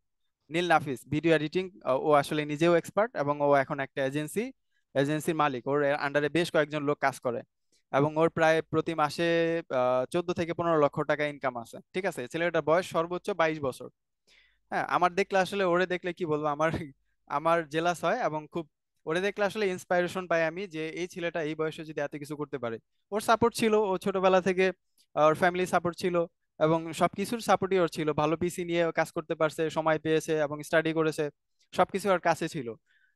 S1: নীল নাফিস ভিডিও এডিটিং ও আসলে নিজেও এক্সপার্ট এবং ও এখন একটা এজেন্সি এজেন্সির মালিক ওর আন্ডারে বেশ কয়েকজন লোক কাজ করে এবং ওর প্রায় প্রতি মাসে চোদ্দ থেকে পনেরো লক্ষ টাকা ইনকাম আছে ঠিক আছে ছেলেটার বয়স সর্বোচ্চ বাইশ বছর হ্যাঁ আমার দেখলে আসলে ওরে দেখলে কি বলবো আমার আমার জেলাস হয় এবং খুব ওরে দেখলে আসলে ইন্সপাইরেশন পাই আমি যে এই ছেলেটা এই বয়সে যদি এত কিছু করতে পারে ওর সাপোর্ট ছিল ও ছোটবেলা থেকে ওর ফ্যামিলি সাপোর্ট ছিল এবং সবকিছুর সাপোর্টই ওর ছিল ভালো পিসি নিয়ে কাজ করতে পারছে সময় পেয়েছে এবং স্টাডি করেছে সবকিছু ওর কাছে ছিল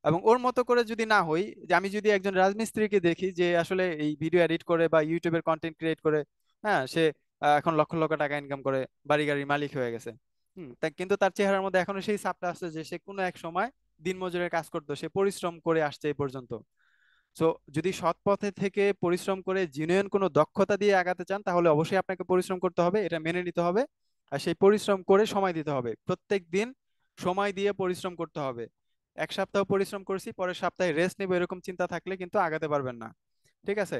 S1: এবং ওর মতো করে যদি না হই যে আমি যদি একজন রাজমিস্ত্রিকে দেখি যে আসলে এই ভিডিও এডিট করে বা ইউটিউবের কন্টেন্ট ক্রিয়েট করে হ্যাঁ সে এখন লক্ষ লক্ষ টাকা ইনকাম করে বাড়ি গাড়ির মালিক হয়ে গেছে হম কিন্তু তার চেহারার মধ্যে এখনো সেই সাপটা আছে যে সে কোনো এক সময় দিনমজুরের কাজ করতো সে পরিশ্রম করে আসছে এই পর্যন্ত সো যদি সৎ পথে থেকে পরিশ্রম করে জিনুইন কোনো দক্ষতা দিয়ে আগাতে চান তাহলে অবশ্যই আপনাকে পরিশ্রম করতে হবে এটা মেনে নিতে হবে আর সেই পরিশ্রম করে সময় দিতে হবে প্রত্যেক দিন সময় দিয়ে পরিশ্রম করতে হবে এক সপ্তাহ পরিশ্রম করেছি পরের সপ্তাহে রেস্ট নেব এরকম চিন্তা থাকলে কিন্তু আগাতে পারবেন না ঠিক আছে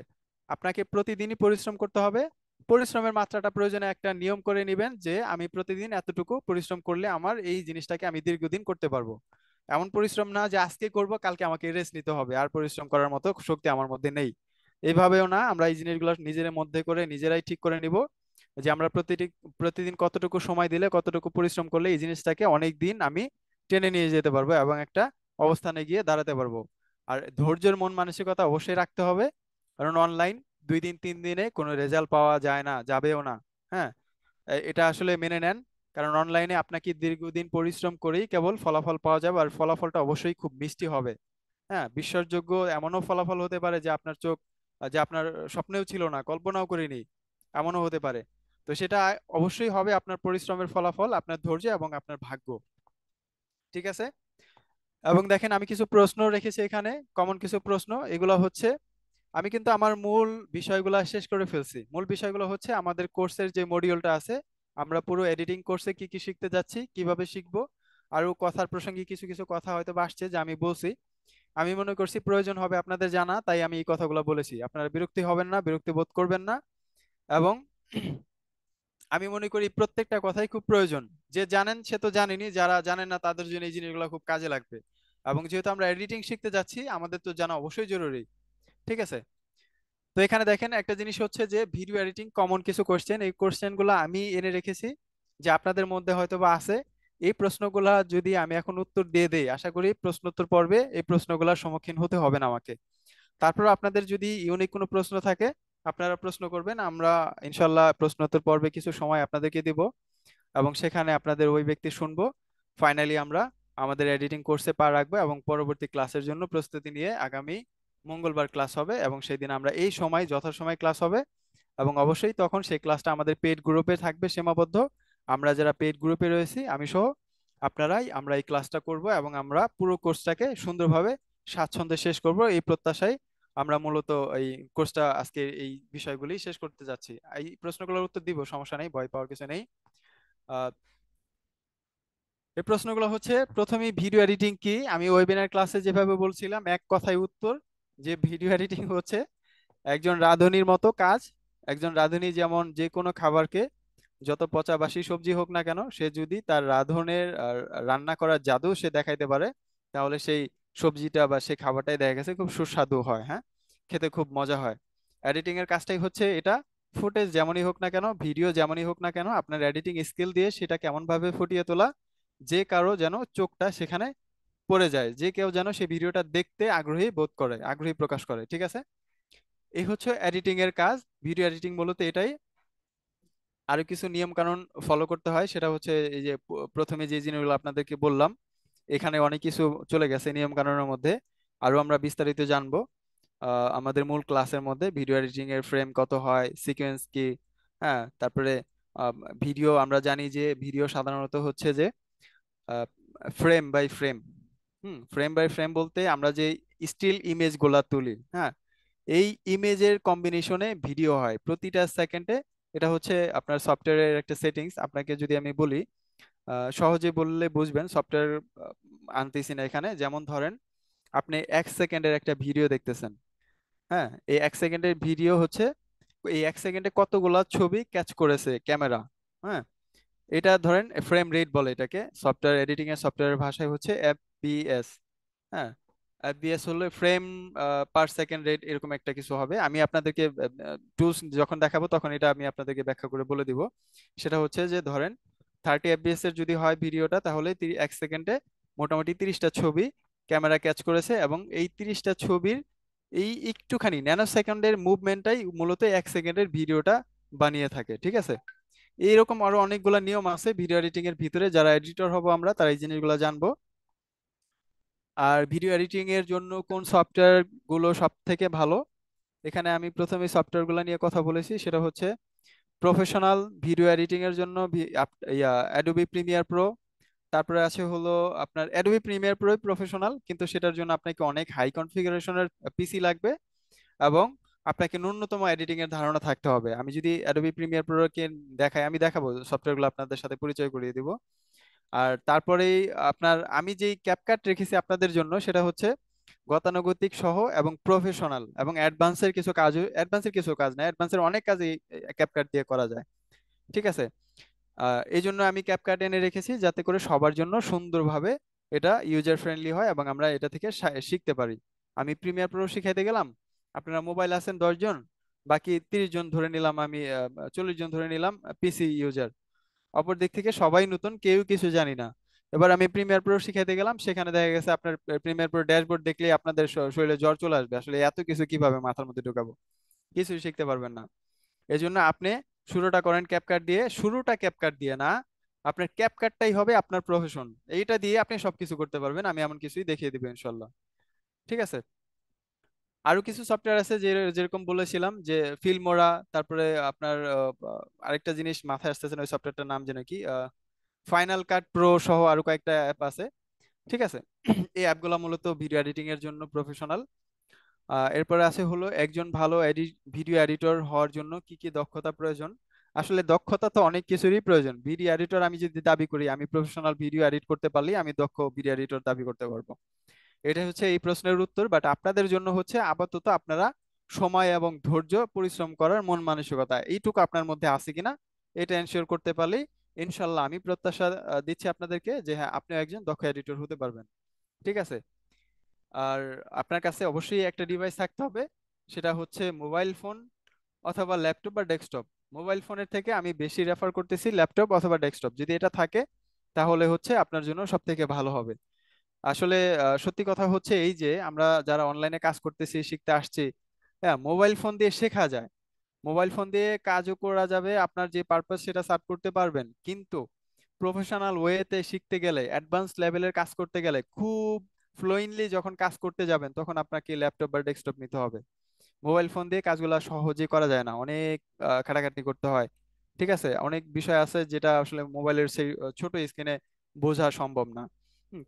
S1: আপনাকে প্রতিদিনই পরিশ্রম করতে হবে পরিশ্রমের মাত্রাটা প্রয়োজনে একটা নিয়ম করে নেবেন যে আমি প্রতিদিন এতটুকু পরিশ্রম করলে আমার এই জিনিসটাকে আমি দীর্ঘদিন করতে পারবো এমন পরিশ্রম না যে আজকে করব কালকে আমাকে রেস্ট নিতে হবে আর পরিশ্রম করার মতো শক্তি আমার মধ্যে নেই এইভাবেও না আমরা এই জিনিসগুলো নিজের মধ্যে করে নিজেরাই ঠিক করে নিব যে আমরা প্রতিটি প্রতিদিন কতটুকু সময় দিলে কতটুকু পরিশ্রম করলে এই জিনিসটাকে অনেক দিন আমি টেনে নিয়ে যেতে পারবো এবং একটা অবস্থানে গিয়ে দাঁড়াতে পারবো আর ধৈর্যের মন মানসিকতা অবশ্যই রাখতে হবে কারণ অনলাইন দুই দিন তিন দিনে কোনো রেজাল্ট পাওয়া যায় না যাবেও না হ্যাঁ এটা আসলে মেনে নেন কারণ অনলাইনে আপনাকে দীর্ঘদিন পরিশ্রম করেই কেবল ফলাফল পাওয়া যাবে আর ফলাফলটা অবশ্যই খুব মিষ্টি হবে হ্যাঁ বিশ্বাসযোগ্য এমনও ফলাফল হতে পারে যে আপনার চোখ যে আপনার স্বপ্নেও ছিল না কল্পনাও করিনি এমনও হতে পারে তো সেটা অবশ্যই হবে আপনার পরিশ্রমের ফলাফল আপনার ধৈর্য এবং আপনার ভাগ্য ঠিক আছে এবং দেখেন আমি কিছু প্রশ্ন রেখেছি এখানে কমন কিছু প্রশ্ন এগুলো হচ্ছে আমি কিন্তু আমার মূল বিষয়গুলো শেষ করে ফেলছি মূল বিষয়গুলো হচ্ছে আমাদের কোর্সের যে মডিউলটা আছে আমরা পুরো এডিটিং কোর্সে কি কি শিখতে যাচ্ছি কিভাবে শিখবো আর কথার প্রসঙ্গে কিছু কিছু কথা হয়তো আসছে যে আমি বলছি আমি মনে করছি প্রয়োজন হবে আপনাদের জানা তাই আমি এই কথাগুলো বলেছি আপনারা বিরক্তি হবেন না বিরক্তি বোধ করবেন না এবং আমি মনে করি প্রত্যেকটা কথাই খুব প্রয়োজন যে জানেন সে তো জানেনি যারা জানেন না তাদের জন্য এই জিনিসগুলো খুব কাজে লাগবে এবং যেহেতু আমরা এডিটিং শিখতে যাচ্ছি আমাদের তো জানা অবশ্যই জরুরি ঠিক আছে তো এখানে দেখেন একটা জিনিস হচ্ছে যে ভিডিও এডিটিং কমন কিছু কোশ্চেন এই কোশ্চেনগুলো আমি এনে রেখেছি যে আপনাদের মধ্যে হয়তো বা আছে এই প্রশ্নগুলা যদি আমি এখন উত্তর দিয়ে দেই আশা করি উত্তর পর্বে এই প্রশ্নগুলোর সম্মুখীন হতে হবে না আমাকে তারপর আপনাদের যদি ইউনিক কোনো প্রশ্ন থাকে আপনারা প্রশ্ন করবেন আমরা ইনশাল্লাহ উত্তর পর্বে কিছু সময় আপনাদেরকে দিব এবং সেখানে আপনাদের ওই ব্যক্তি শুনবো ফাইনালি আমরা আমাদের এডিটিং কোর্সে পা রাখবো এবং পরবর্তী ক্লাসের জন্য প্রস্তুতি নিয়ে আগামী মঙ্গলবার ক্লাস হবে এবং দিন আমরা এই সময় যথাসময় ক্লাস হবে এবং অবশ্যই তখন সেই ক্লাসটা আমাদের পেড গ্রুপে থাকবে সীমাবদ্ধ আমরা যারা পেড গ্রুপে রয়েছি আমি সহ আপনারাই আমরা এই ক্লাসটা করব এবং আমরা পুরো কোর্সটাকে সুন্দরভাবে স্বাচ্ছন্দ্যে শেষ করব এই প্রত্যাশায় আমরা মূলত এই কোর্সটা আজকে এই বিষয়গুলি শেষ করতে যাচ্ছি এই প্রশ্নগুলোর উত্তর দিব সমস্যা নেই ভয় পাওয়ার কিছু নেই এই প্রশ্নগুলো হচ্ছে প্রথমেই ভিডিও এডিটিং কি আমি ওয়েবিনার ক্লাসে যেভাবে বলছিলাম এক কথায় উত্তর যে ভিডিও এডিটিং হচ্ছে একজন রাঁধুনির মতো কাজ একজন রাঁধুনি যেমন যে কোনো খাবারকে যত পচা বাসি সবজি হোক না কেন সে যদি তার রাঁধনের রান্না করার জাদু সে দেখাইতে পারে তাহলে সেই সবজিটা বা সেই খাবারটাই দেখা গেছে খুব সুস্বাদু হয় হ্যাঁ খেতে খুব মজা হয় এডিটিং এর কাজটাই হচ্ছে এটা ফুটেজ যেমনই হোক না কেন ভিডিও যেমনই হোক না কেন আপনার এডিটিং স্কিল দিয়ে সেটা কেমন ভাবে ফুটিয়ে তোলা যে কারো যেন চোখটা সেখানে পড়ে যায় যে কেউ যেন সেই ভিডিওটা দেখতে আগ্রহী বোধ করে আগ্রহী প্রকাশ করে ঠিক আছে এই হচ্ছে এডিটিং এর কাজ ভিডিও এডিটিং মূলত এটাই আরো কিছু নিয়ম কানুন ফলো করতে হয় সেটা হচ্ছে এই যে প্রথমে যে জিনিসগুলো আপনাদেরকে বললাম এখানে অনেক কিছু চলে গেছে নিয়ম কানুনের মধ্যে আরো আমরা বিস্তারিত জানবো আমাদের মূল ক্লাসের মধ্যে ভিডিও এডিটিং এর ফ্রেম কত হয় সিকোয়েন্স কি হ্যাঁ তারপরে ভিডিও আমরা জানি যে ভিডিও সাধারণত হচ্ছে যে ফ্রেম বাই ফ্রেম হুম ফ্রেম বাই ফ্রেম বলতে আমরা যে স্টিল ইমেজ গুলা তুলি হ্যাঁ এই ইমেজের কম্বিনেশনে ভিডিও হয় প্রতিটা সেকেন্ডে এটা হচ্ছে আপনার সফটওয়্যারের একটা সেটিংস আপনাকে যদি আমি বলি সহজে বললে বুঝবেন সফটওয়্যার আনতেছি না এখানে যেমন ধরেন আপনি এক সেকেন্ডের একটা ভিডিও দেখতেছেন হ্যাঁ এই এক সেকেন্ডের ভিডিও হচ্ছে এই এক সেকেন্ডে কতগুলা ছবি ক্যাচ করেছে ক্যামেরা হ্যাঁ এটা ধরেন ফ্রেম রেট বলে এটাকে সফটওয়্যার এডিটিং এর সফটওয়্যারের ভাষায় হচ্ছে অ্যাপ বিএস হ্যাঁ বিএস হলো ফ্রেম পার সেকেন্ড রেট এরকম একটা কিছু হবে আমি আপনাদেরকে টুলস যখন দেখাবো তখন এটা আমি আপনাদেরকে ব্যাখ্যা করে বলে দিব সেটা হচ্ছে যে ধরেন থার্টি এফবিএস এর যদি হয় ভিডিওটা তাহলে এক সেকেন্ডে মোটামুটি তিরিশটা ছবি ক্যামেরা ক্যাচ করেছে এবং এই তিরিশটা ছবির এই একটুখানি ন্যানো সেকেন্ডের মুভমেন্টটাই মূলত এক সেকেন্ডের ভিডিওটা বানিয়ে থাকে ঠিক আছে এইরকম আরো অনেকগুলো নিয়ম আছে ভিডিও এডিটিং এর ভিতরে যারা এডিটর হব আমরা তারা এই জিনিসগুলো জানবো আর ভিডিও এডিটিং এর জন্য কোন সফটওয়্যার গুলো সব থেকে ভালো এখানে আমি প্রথমে সফটওয়্যার গুলো নিয়ে কথা বলেছি সেটা হচ্ছে প্রফেশনাল ভিডিও এডিটিং এর জন্য অ্যাডোবি প্রিমিয়ার প্রো তারপরে আছে হলো আপনার অ্যাডোবি প্রিমিয়ার প্রো প্রফেশনাল কিন্তু সেটার জন্য আপনাকে অনেক হাই কনফিগারেশনের পিসি লাগবে এবং আপনাকে ন্যূনতম এডিটিং এর ধারণা থাকতে হবে আমি যদি অ্যাডোবি প্রিমিয়ার প্রো কে দেখাই আমি দেখাবো সফটওয়্যারগুলো আপনাদের সাথে পরিচয় করিয়ে দিব আর তারপরেই আপনার আমি যেই ক্যাপকাট রেখেছি আপনাদের জন্য সেটা হচ্ছে গতানুগতিক সহ এবং প্রফেশনাল এবং অ্যাডভান্সের কিছু কাজ অ্যাডভান্সের কিছু কাজ না অ্যাডভান্সের অনেক কাজই ক্যাপকাট দিয়ে করা যায় ঠিক আছে এই জন্য আমি ক্যাপকাট এনে রেখেছি যাতে করে সবার জন্য সুন্দরভাবে এটা ইউজার ফ্রেন্ডলি হয় এবং আমরা এটা থেকে শিখতে পারি আমি প্রিমিয়ার প্রো শিখাইতে গেলাম আপনারা মোবাইল আছেন দশজন বাকি তিরিশ জন ধরে নিলাম আমি চল্লিশ জন ধরে নিলাম পিসি ইউজার অপর দিক থেকে সবাই নতুন কেউ কিছু জানি না এবার আমি প্রিমিয়ার প্রো শিখাইতে গেলাম সেখানে দেখা গেছে আপনার প্রিমিয়ার প্রো ড্যাশবোর্ড দেখলে আপনাদের শরীরে জ্বর চলে আসবে আসলে এত কিছু কিভাবে মাথার মধ্যে ঢুকাবো কিছুই শিখতে পারবেন না এই জন্য আপনি শুরুটা করেন ক্যাপকাট দিয়ে শুরুটা ক্যাপকাট দিয়ে না আপনার ক্যাপকাটটাই হবে আপনার প্রফেশন এইটা দিয়ে আপনি সবকিছু করতে পারবেন আমি এমন কিছুই দেখিয়ে দিব ইনশাল্লাহ ঠিক আছে আরো কিছু সফটওয়্যার আছে যে যেরকম বলেছিলাম যে ফিল্মোরা তারপরে আপনার আরেকটা জিনিস মাথায় আসতেছে ওই সফটওয়্যারটার নাম যেন কি ফাইনাল কাট প্রো সহ আরো কয়েকটা অ্যাপ আছে ঠিক আছে এই অ্যাপগুলো মূলত ভিডিও এডিটিং এর জন্য প্রফেশনাল এরপরে আছে হলো একজন ভালো ভিডিও এডিটর হওয়ার জন্য কি কি দক্ষতা প্রয়োজন আসলে দক্ষতা তো অনেক কিছুরই প্রয়োজন ভিডিও এডিটর আমি যদি দাবি করি আমি প্রফেশনাল ভিডিও এডিট করতে পারলে আমি দক্ষ ভিডিও এডিটর দাবি করতে পারবো এটা হচ্ছে এই প্রশ্নের উত্তর বাট আপনাদের জন্য হচ্ছে আপাতত আপনারা সময় এবং ধৈর্য পরিশ্রম করার মন মানসিকতা এইটুকু আপনার মধ্যে আছে কিনা এটা এনশিওর করতে পারলেই ইনশাল্লাহ আমি প্রত্যাশা দিচ্ছি আপনাদেরকে যে হ্যাঁ আপনি একজন দক্ষ এডিটর হতে পারবেন ঠিক আছে আর আপনার কাছে অবশ্যই একটা ডিভাইস থাকতে হবে সেটা হচ্ছে মোবাইল ফোন অথবা ল্যাপটপ বা ডেস্কটপ মোবাইল ফোনের থেকে আমি বেশি রেফার করতেছি ল্যাপটপ অথবা ডেস্কটপ যদি এটা থাকে তাহলে হচ্ছে আপনার জন্য সব থেকে ভালো হবে আসলে সত্যি কথা হচ্ছে এই যে আমরা যারা অনলাইনে কাজ করতেছি শিখতে আসছি হ্যাঁ মোবাইল ফোন দিয়ে শেখা যায় মোবাইল ফোন দিয়ে কাজও করা যাবে আপনার যে পারপাস সেটা সার্ভ করতে পারবেন কিন্তু প্রফেশনাল ওয়েতে শিখতে গেলে অ্যাডভান্স লেভেলের কাজ করতে গেলে খুব ফ্লুয়েন্টলি যখন কাজ করতে যাবেন তখন আপনাকে ল্যাপটপ বা ডেস্কটপ নিতে হবে মোবাইল ফোন দিয়ে কাজগুলো সহজে করা যায় না অনেক খাটাখাটি করতে হয় ঠিক আছে অনেক বিষয় আছে যেটা আসলে মোবাইলের সেই ছোট স্ক্রিনে বোঝা সম্ভব না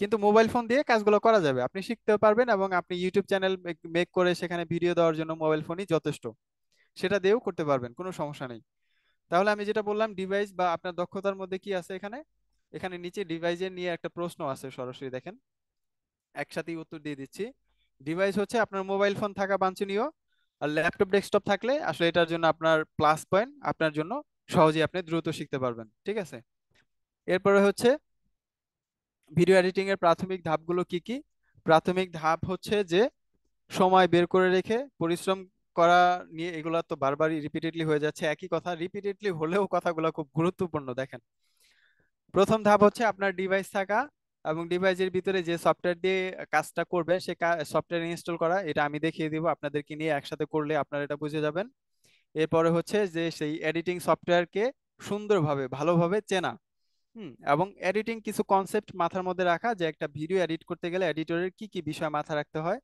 S1: কিন্তু মোবাইল ফোন দিয়ে কাজগুলো করা যাবে আপনি শিখতেও পারবেন এবং আপনি ইউটিউব চ্যানেল মেক করে সেখানে ভিডিও দেওয়ার জন্য মোবাইল ফোনই যথেষ্ট সেটা দিয়েও করতে পারবেন কোনো সমস্যা নেই তাহলে আমি যেটা বললাম ডিভাইস বা আপনার দক্ষতার মধ্যে কি আছে এখানে এখানে নিচে ডিভাইসের নিয়ে একটা প্রশ্ন আছে সরাসরি দেখেন একসাথেই উত্তর দিয়ে দিচ্ছি ডিভাইস হচ্ছে আপনার মোবাইল ফোন থাকা বাঞ্ছনীয় আর ল্যাপটপ ডেস্কটপ থাকলে আসলে এটার জন্য আপনার প্লাস পয়েন্ট আপনার জন্য সহজেই আপনি দ্রুত শিখতে পারবেন ঠিক আছে এরপরে হচ্ছে ভিডিও এডিটিং এর প্রাথমিক ধাপগুলো কি কি প্রাথমিক ধাপ হচ্ছে যে সময় বের করে রেখে পরিশ্রম করা নিয়ে এগুলা তো বারবারই রিপিটেডলি হয়ে যাচ্ছে একই কথা রিপিটেডলি হলেও কথাগুলো খুব গুরুত্বপূর্ণ দেখেন প্রথম ধাপ হচ্ছে আপনার ডিভাইস থাকা এবং ডিভাইসের ভিতরে যে সফটওয়্যার দিয়ে কাজটা করবেন সে সফটওয়্যার ইনস্টল করা এটা আমি দেখিয়ে দিব আপনাদেরকে নিয়ে একসাথে করলে আপনারা এটা বুঝে যাবেন এরপরে হচ্ছে যে সেই এডিটিং সফটওয়্যারকে সুন্দরভাবে ভালোভাবে চেনা হুম এবং এডিটিং কিছু কনসেপ্ট মাথার মধ্যে রাখা যে একটা ভিডিও এডিট করতে গেলে এডিটরের কি কি বিষয় মাথা রাখতে হয়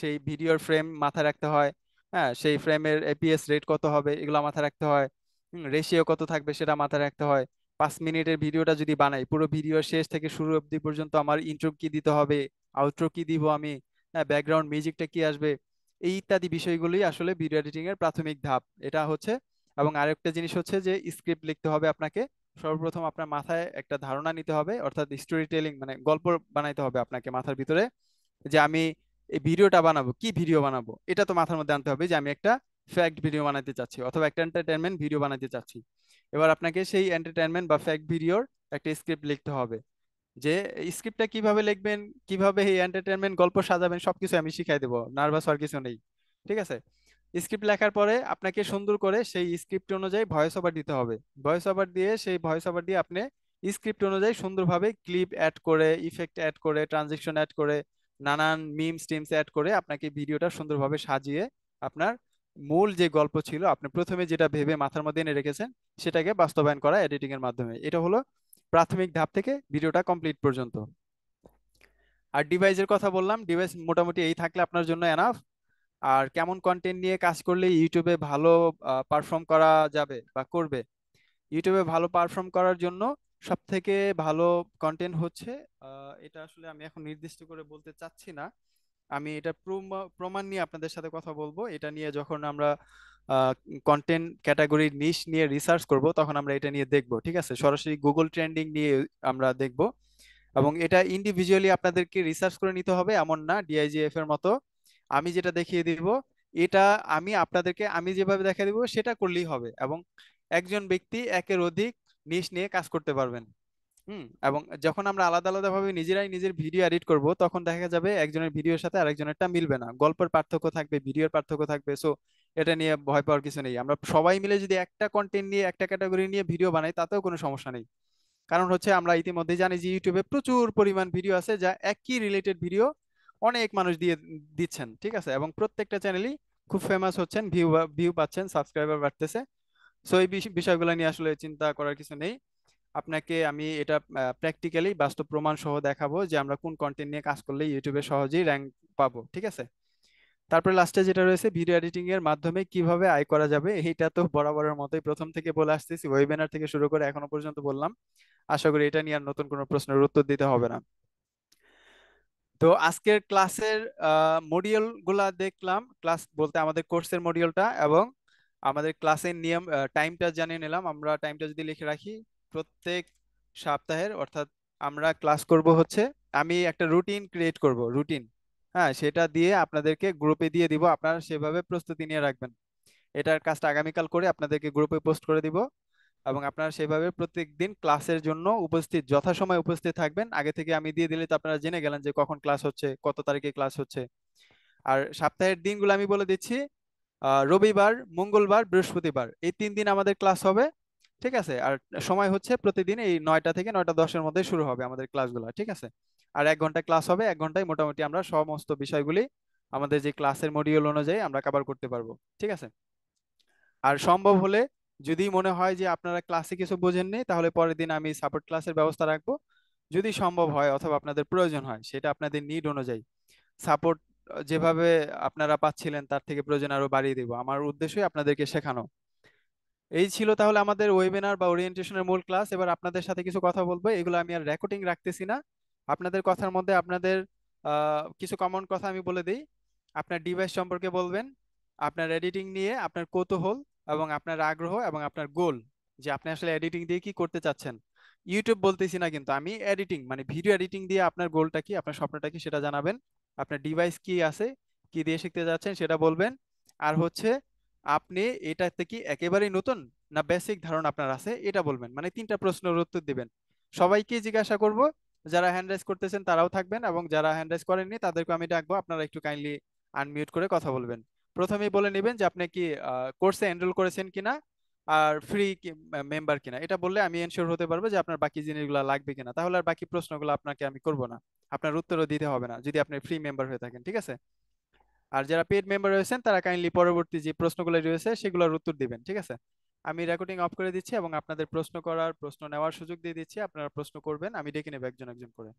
S1: সেই ভিডিওর ফ্রেম মাথা রাখতে হয় হ্যাঁ সেই ফ্রেমের এপিএস রেট কত হবে এগুলো মাথা রাখতে হয় রেশিও কত থাকবে সেটা মাথা রাখতে হয় পাঁচ মিনিটের ভিডিওটা যদি বানাই পুরো ভিডিওর শেষ থেকে শুরু অবধি পর্যন্ত আমার ইন্ট্রো কি দিতে হবে আউট্রো কি দিব আমি হ্যাঁ ব্যাকগ্রাউন্ড মিউজিকটা কি আসবে এই ইত্যাদি বিষয়গুলি আসলে ভিডিও এডিটিং এর প্রাথমিক ধাপ এটা হচ্ছে এবং আরেকটা জিনিস হচ্ছে যে স্ক্রিপ্ট লিখতে হবে আপনাকে সর্বপ্রথম আপনার মাথায় একটা ধারণা নিতে হবে অর্থাৎ স্টোরি টেলিং মানে গল্প বানাইতে হবে আপনাকে মাথার ভিতরে যে আমি এই ভিডিওটা বানাবো কি ভিডিও বানাবো এটা তো মাথার মধ্যে আনতে হবে যে আমি একটা ফ্যাক্ট ভিডিও বানাতে চাচ্ছি অথবা একটা এন্টারটেনমেন্ট ভিডিও বানাতে চাচ্ছি এবার আপনাকে সেই এন্টারটেনমেন্ট বা ফ্যাক্ট ভিডিওর একটা স্ক্রিপ্ট লিখতে হবে যে স্ক্রিপ্টটা কিভাবে লিখবেন কিভাবে এই এন্টারটেনমেন্ট গল্প সাজাবেন সবকিছু আমি শিখাই দেবো নার্ভাস হওয়ার কিছু নেই ঠিক আছে স্ক্রিপ্ট লেখার পরে আপনাকে সুন্দর করে সেই স্ক্রিপ্ট অনুযায়ী ভয়েস ওভার দিতে হবে ভয়েস ওভার দিয়ে সেই ভয়েস ওভার দিয়ে আপনি স্ক্রিপ্ট অনুযায়ী সুন্দরভাবে ক্লিপ অ্যাড করে ইফেক্ট অ্যাড করে ট্রানজেকশন অ্যাড করে নানান মিমস টিমস অ্যাড করে আপনাকে ভিডিওটা সুন্দরভাবে সাজিয়ে আপনার মূল যে গল্প ছিল আপনি প্রথমে যেটা ভেবে মাথার মধ্যে এনে রেখেছেন সেটাকে বাস্তবায়ন করা এডিটিং এর মাধ্যমে এটা হলো প্রাথমিক ধাপ থেকে ভিডিওটা কমপ্লিট পর্যন্ত আর ডিভাইসের কথা বললাম ডিভাইস মোটামুটি এই থাকলে আপনার জন্য এনাফ আর কেমন কন্টেন্ট নিয়ে কাজ করলে ইউটিউবে ভালো পারফর্ম করা যাবে বা করবে ইউটিউবে ভালো পারফর্ম করার জন্য সব থেকে ভালো কন্টেন্ট হচ্ছে এটা আসলে আমি এখন নির্দিষ্ট করে বলতে চাচ্ছি না আমি এটা প্রমাণ নিয়ে আপনাদের সাথে কথা বলবো এটা নিয়ে যখন আমরা কন্টেন্ট ক্যাটাগরি নিশ নিয়ে রিসার্চ করব তখন আমরা এটা নিয়ে দেখব ঠিক আছে সরাসরি গুগল ট্রেন্ডিং নিয়ে আমরা দেখব এবং এটা ইন্ডিভিজুয়ালি আপনাদেরকে রিসার্চ করে নিতে হবে এমন না ডিআইজিএফ এর মতো আমি যেটা দেখিয়ে দিব এটা আমি আপনাদেরকে আমি যেভাবে দেখা দিব সেটা করলেই হবে এবং একজন ব্যক্তি একের অধিক নিশ নিয়ে কাজ করতে পারবেন হুম এবং যখন আমরা আলাদা আলাদা ভাবে নিজেরাই নিজের ভিডিও এডিট করব তখন দেখা যাবে একজনের ভিডিওর সাথে আরেকজনেরটা মিলবে না গল্পের পার্থক্য থাকবে ভিডিওর পার্থক্য থাকবে সো এটা নিয়ে ভয় পাওয়ার কিছু নেই আমরা সবাই মিলে যদি একটা কন্টেন্ট নিয়ে একটা ক্যাটাগরি নিয়ে ভিডিও বানাই তাতেও কোনো সমস্যা নেই কারণ হচ্ছে আমরা ইতিমধ্যে জানি যে ইউটিউবে প্রচুর পরিমাণ ভিডিও আছে যা একই রিলেটেড ভিডিও অনেক মানুষ দিয়ে দিচ্ছেন ঠিক আছে এবং প্রত্যেকটা চ্যানেলই খুব ফেমাস হচ্ছেন ভিউ ভিউ পাচ্ছেন সাবস্ক্রাইবার বাড়তেছে সো এই বিষয়গুলো নিয়ে আসলে চিন্তা করার কিছু নেই আপনাকে আমি এটা প্র্যাকটিক্যালি বাস্তব প্রমাণ সহ দেখাবো যে আমরা কোন কন্টেন্ট নিয়ে কাজ করলে ইউটিউবে সহজেই র্যাঙ্ক পাবো ঠিক আছে তারপরে লাস্টে যেটা রয়েছে ভিডিও এডিটিং এর মাধ্যমে কিভাবে আয় করা যাবে এইটা তো বরাবরের মতোই প্রথম থেকে বলে আসতেছি ওয়েবিনার থেকে শুরু করে এখনো পর্যন্ত বললাম আশা করি এটা নিয়ে আর নতুন কোনো প্রশ্নের উত্তর দিতে হবে না তো আজকের ক্লাসের মডিউল গুলা দেখলাম ক্লাস বলতে আমাদের কোর্সের মডিউলটা এবং আমাদের ক্লাসের নিয়ম টাইমটা জানিয়ে নিলাম আমরা টাইমটা যদি লিখে রাখি প্রত্যেক সপ্তাহের অর্থাৎ আমরা ক্লাস করব হচ্ছে আমি একটা রুটিন ক্রিয়েট করব রুটিন হ্যাঁ সেটা দিয়ে আপনাদেরকে গ্রুপে দিয়ে দিব আপনারা সেভাবে প্রস্তুতি নিয়ে রাখবেন এটার কাজটা আগামীকাল করে আপনাদেরকে গ্রুপে পোস্ট করে দিব এবং আপনারা সেভাবে প্রত্যেক দিন ক্লাসের জন্য উপস্থিত যথাসময়ে উপস্থিত থাকবেন আগে থেকে আমি দিয়ে দিলে তো আপনারা জেনে গেলেন যে কখন ক্লাস হচ্ছে কত তারিখে ক্লাস হচ্ছে আর সপ্তাহের দিনগুলো আমি বলে দিচ্ছি রবিবার মঙ্গলবার বৃহস্পতিবার এই তিন দিন আমাদের ক্লাস হবে ঠিক আছে আর সময় হচ্ছে প্রতিদিন এই নয়টা থেকে নয়টা দশের মধ্যে শুরু হবে আমাদের ক্লাসগুলো ঠিক আছে আর এক ঘন্টা ক্লাস হবে এক ঘন্টায় মোটামুটি আমরা সমস্ত বিষয়গুলি আমাদের যে ক্লাসের মডিউল অনুযায়ী আমরা কাভার করতে পারবো ঠিক আছে আর সম্ভব হলে যদি মনে হয় যে আপনারা ক্লাসে কিছু বোঝেননি তাহলে পরের দিন আমি সাপোর্ট ক্লাসের ব্যবস্থা রাখবো যদি সম্ভব হয় অথবা আপনাদের প্রয়োজন হয় সেটা আপনাদের নিড অনুযায়ী সাপোর্ট যেভাবে আপনারা পাচ্ছিলেন তার থেকে প্রয়োজন আরো বাড়িয়ে দেবো আমার উদ্দেশ্যই আপনাদেরকে শেখানো এই ছিল তাহলে আমাদের ওয়েবিনার বা ওরিয়েন্টেশনের মূল ক্লাস এবার আপনাদের সাথে কিছু কথা বলবো এগুলো আমি আর রেকর্ডিং রাখতেছি না আপনাদের কথার মধ্যে আপনাদের কিছু কমন কথা আমি বলে দিই আপনার ডিভাইস সম্পর্কে বলবেন আপনার এডিটিং নিয়ে আপনার কৌতূহল এবং আপনার আগ্রহ এবং আপনার গোল যে আপনি আসলে এডিটিং দিয়ে কি করতে চাচ্ছেন ইউটিউব বলতেছি না কিন্তু আমি এডিটিং মানে ভিডিও এডিটিং দিয়ে আপনার গোলটা কি আপনার স্বপ্নটা কি সেটা জানাবেন আপনার ডিভাইস কি আছে কি দিয়ে শিখতে যাচ্ছেন সেটা বলবেন আর হচ্ছে আপনি এটাতে কি একেবারেই নতুন না বেসিক ধারণা আপনার আছে এটা বলবেন মানে তিনটা প্রশ্নের উত্তর দিবেন সবাইকে জিজ্ঞাসা করব যারা হ্যান্ড রাইজ করতেছেন তারাও থাকবেন এবং যারা হ্যান্ড রাইজ করেননি তাদেরকে আমি ডাকবো আপনারা একটু কাইন্ডলি আনমিউট করে কথা বলবেন প্রথমেই বলে নেবেন যে আপনি কি কোর্সে এনরোল করেছেন কিনা আর ফ্রি মেম্বার কিনা এটা বললে আমি এনশিওর হতে পারবো যে আপনার বাকি জিনিসগুলো লাগবে কিনা তাহলে আর বাকি প্রশ্নগুলো আপনাকে আমি করব না আপনার উত্তরও দিতে হবে না যদি আপনি ফ্রি মেম্বার হয়ে থাকেন ঠিক আছে আর যারা পেড মেম্বার রয়েছেন তারা কাইন্ডলি পরবর্তী যে প্রশ্নগুলো রয়েছে সেগুলোর উত্তর দিবেন ঠিক আছে আমি রেকর্ডিং অফ করে দিচ্ছি এবং আপনাদের প্রশ্ন করার প্রশ্ন নেওয়ার সুযোগ দিয়ে দিচ্ছি আপনারা প্রশ্ন করবেন আমি ডেকে নেব একজন একজন করে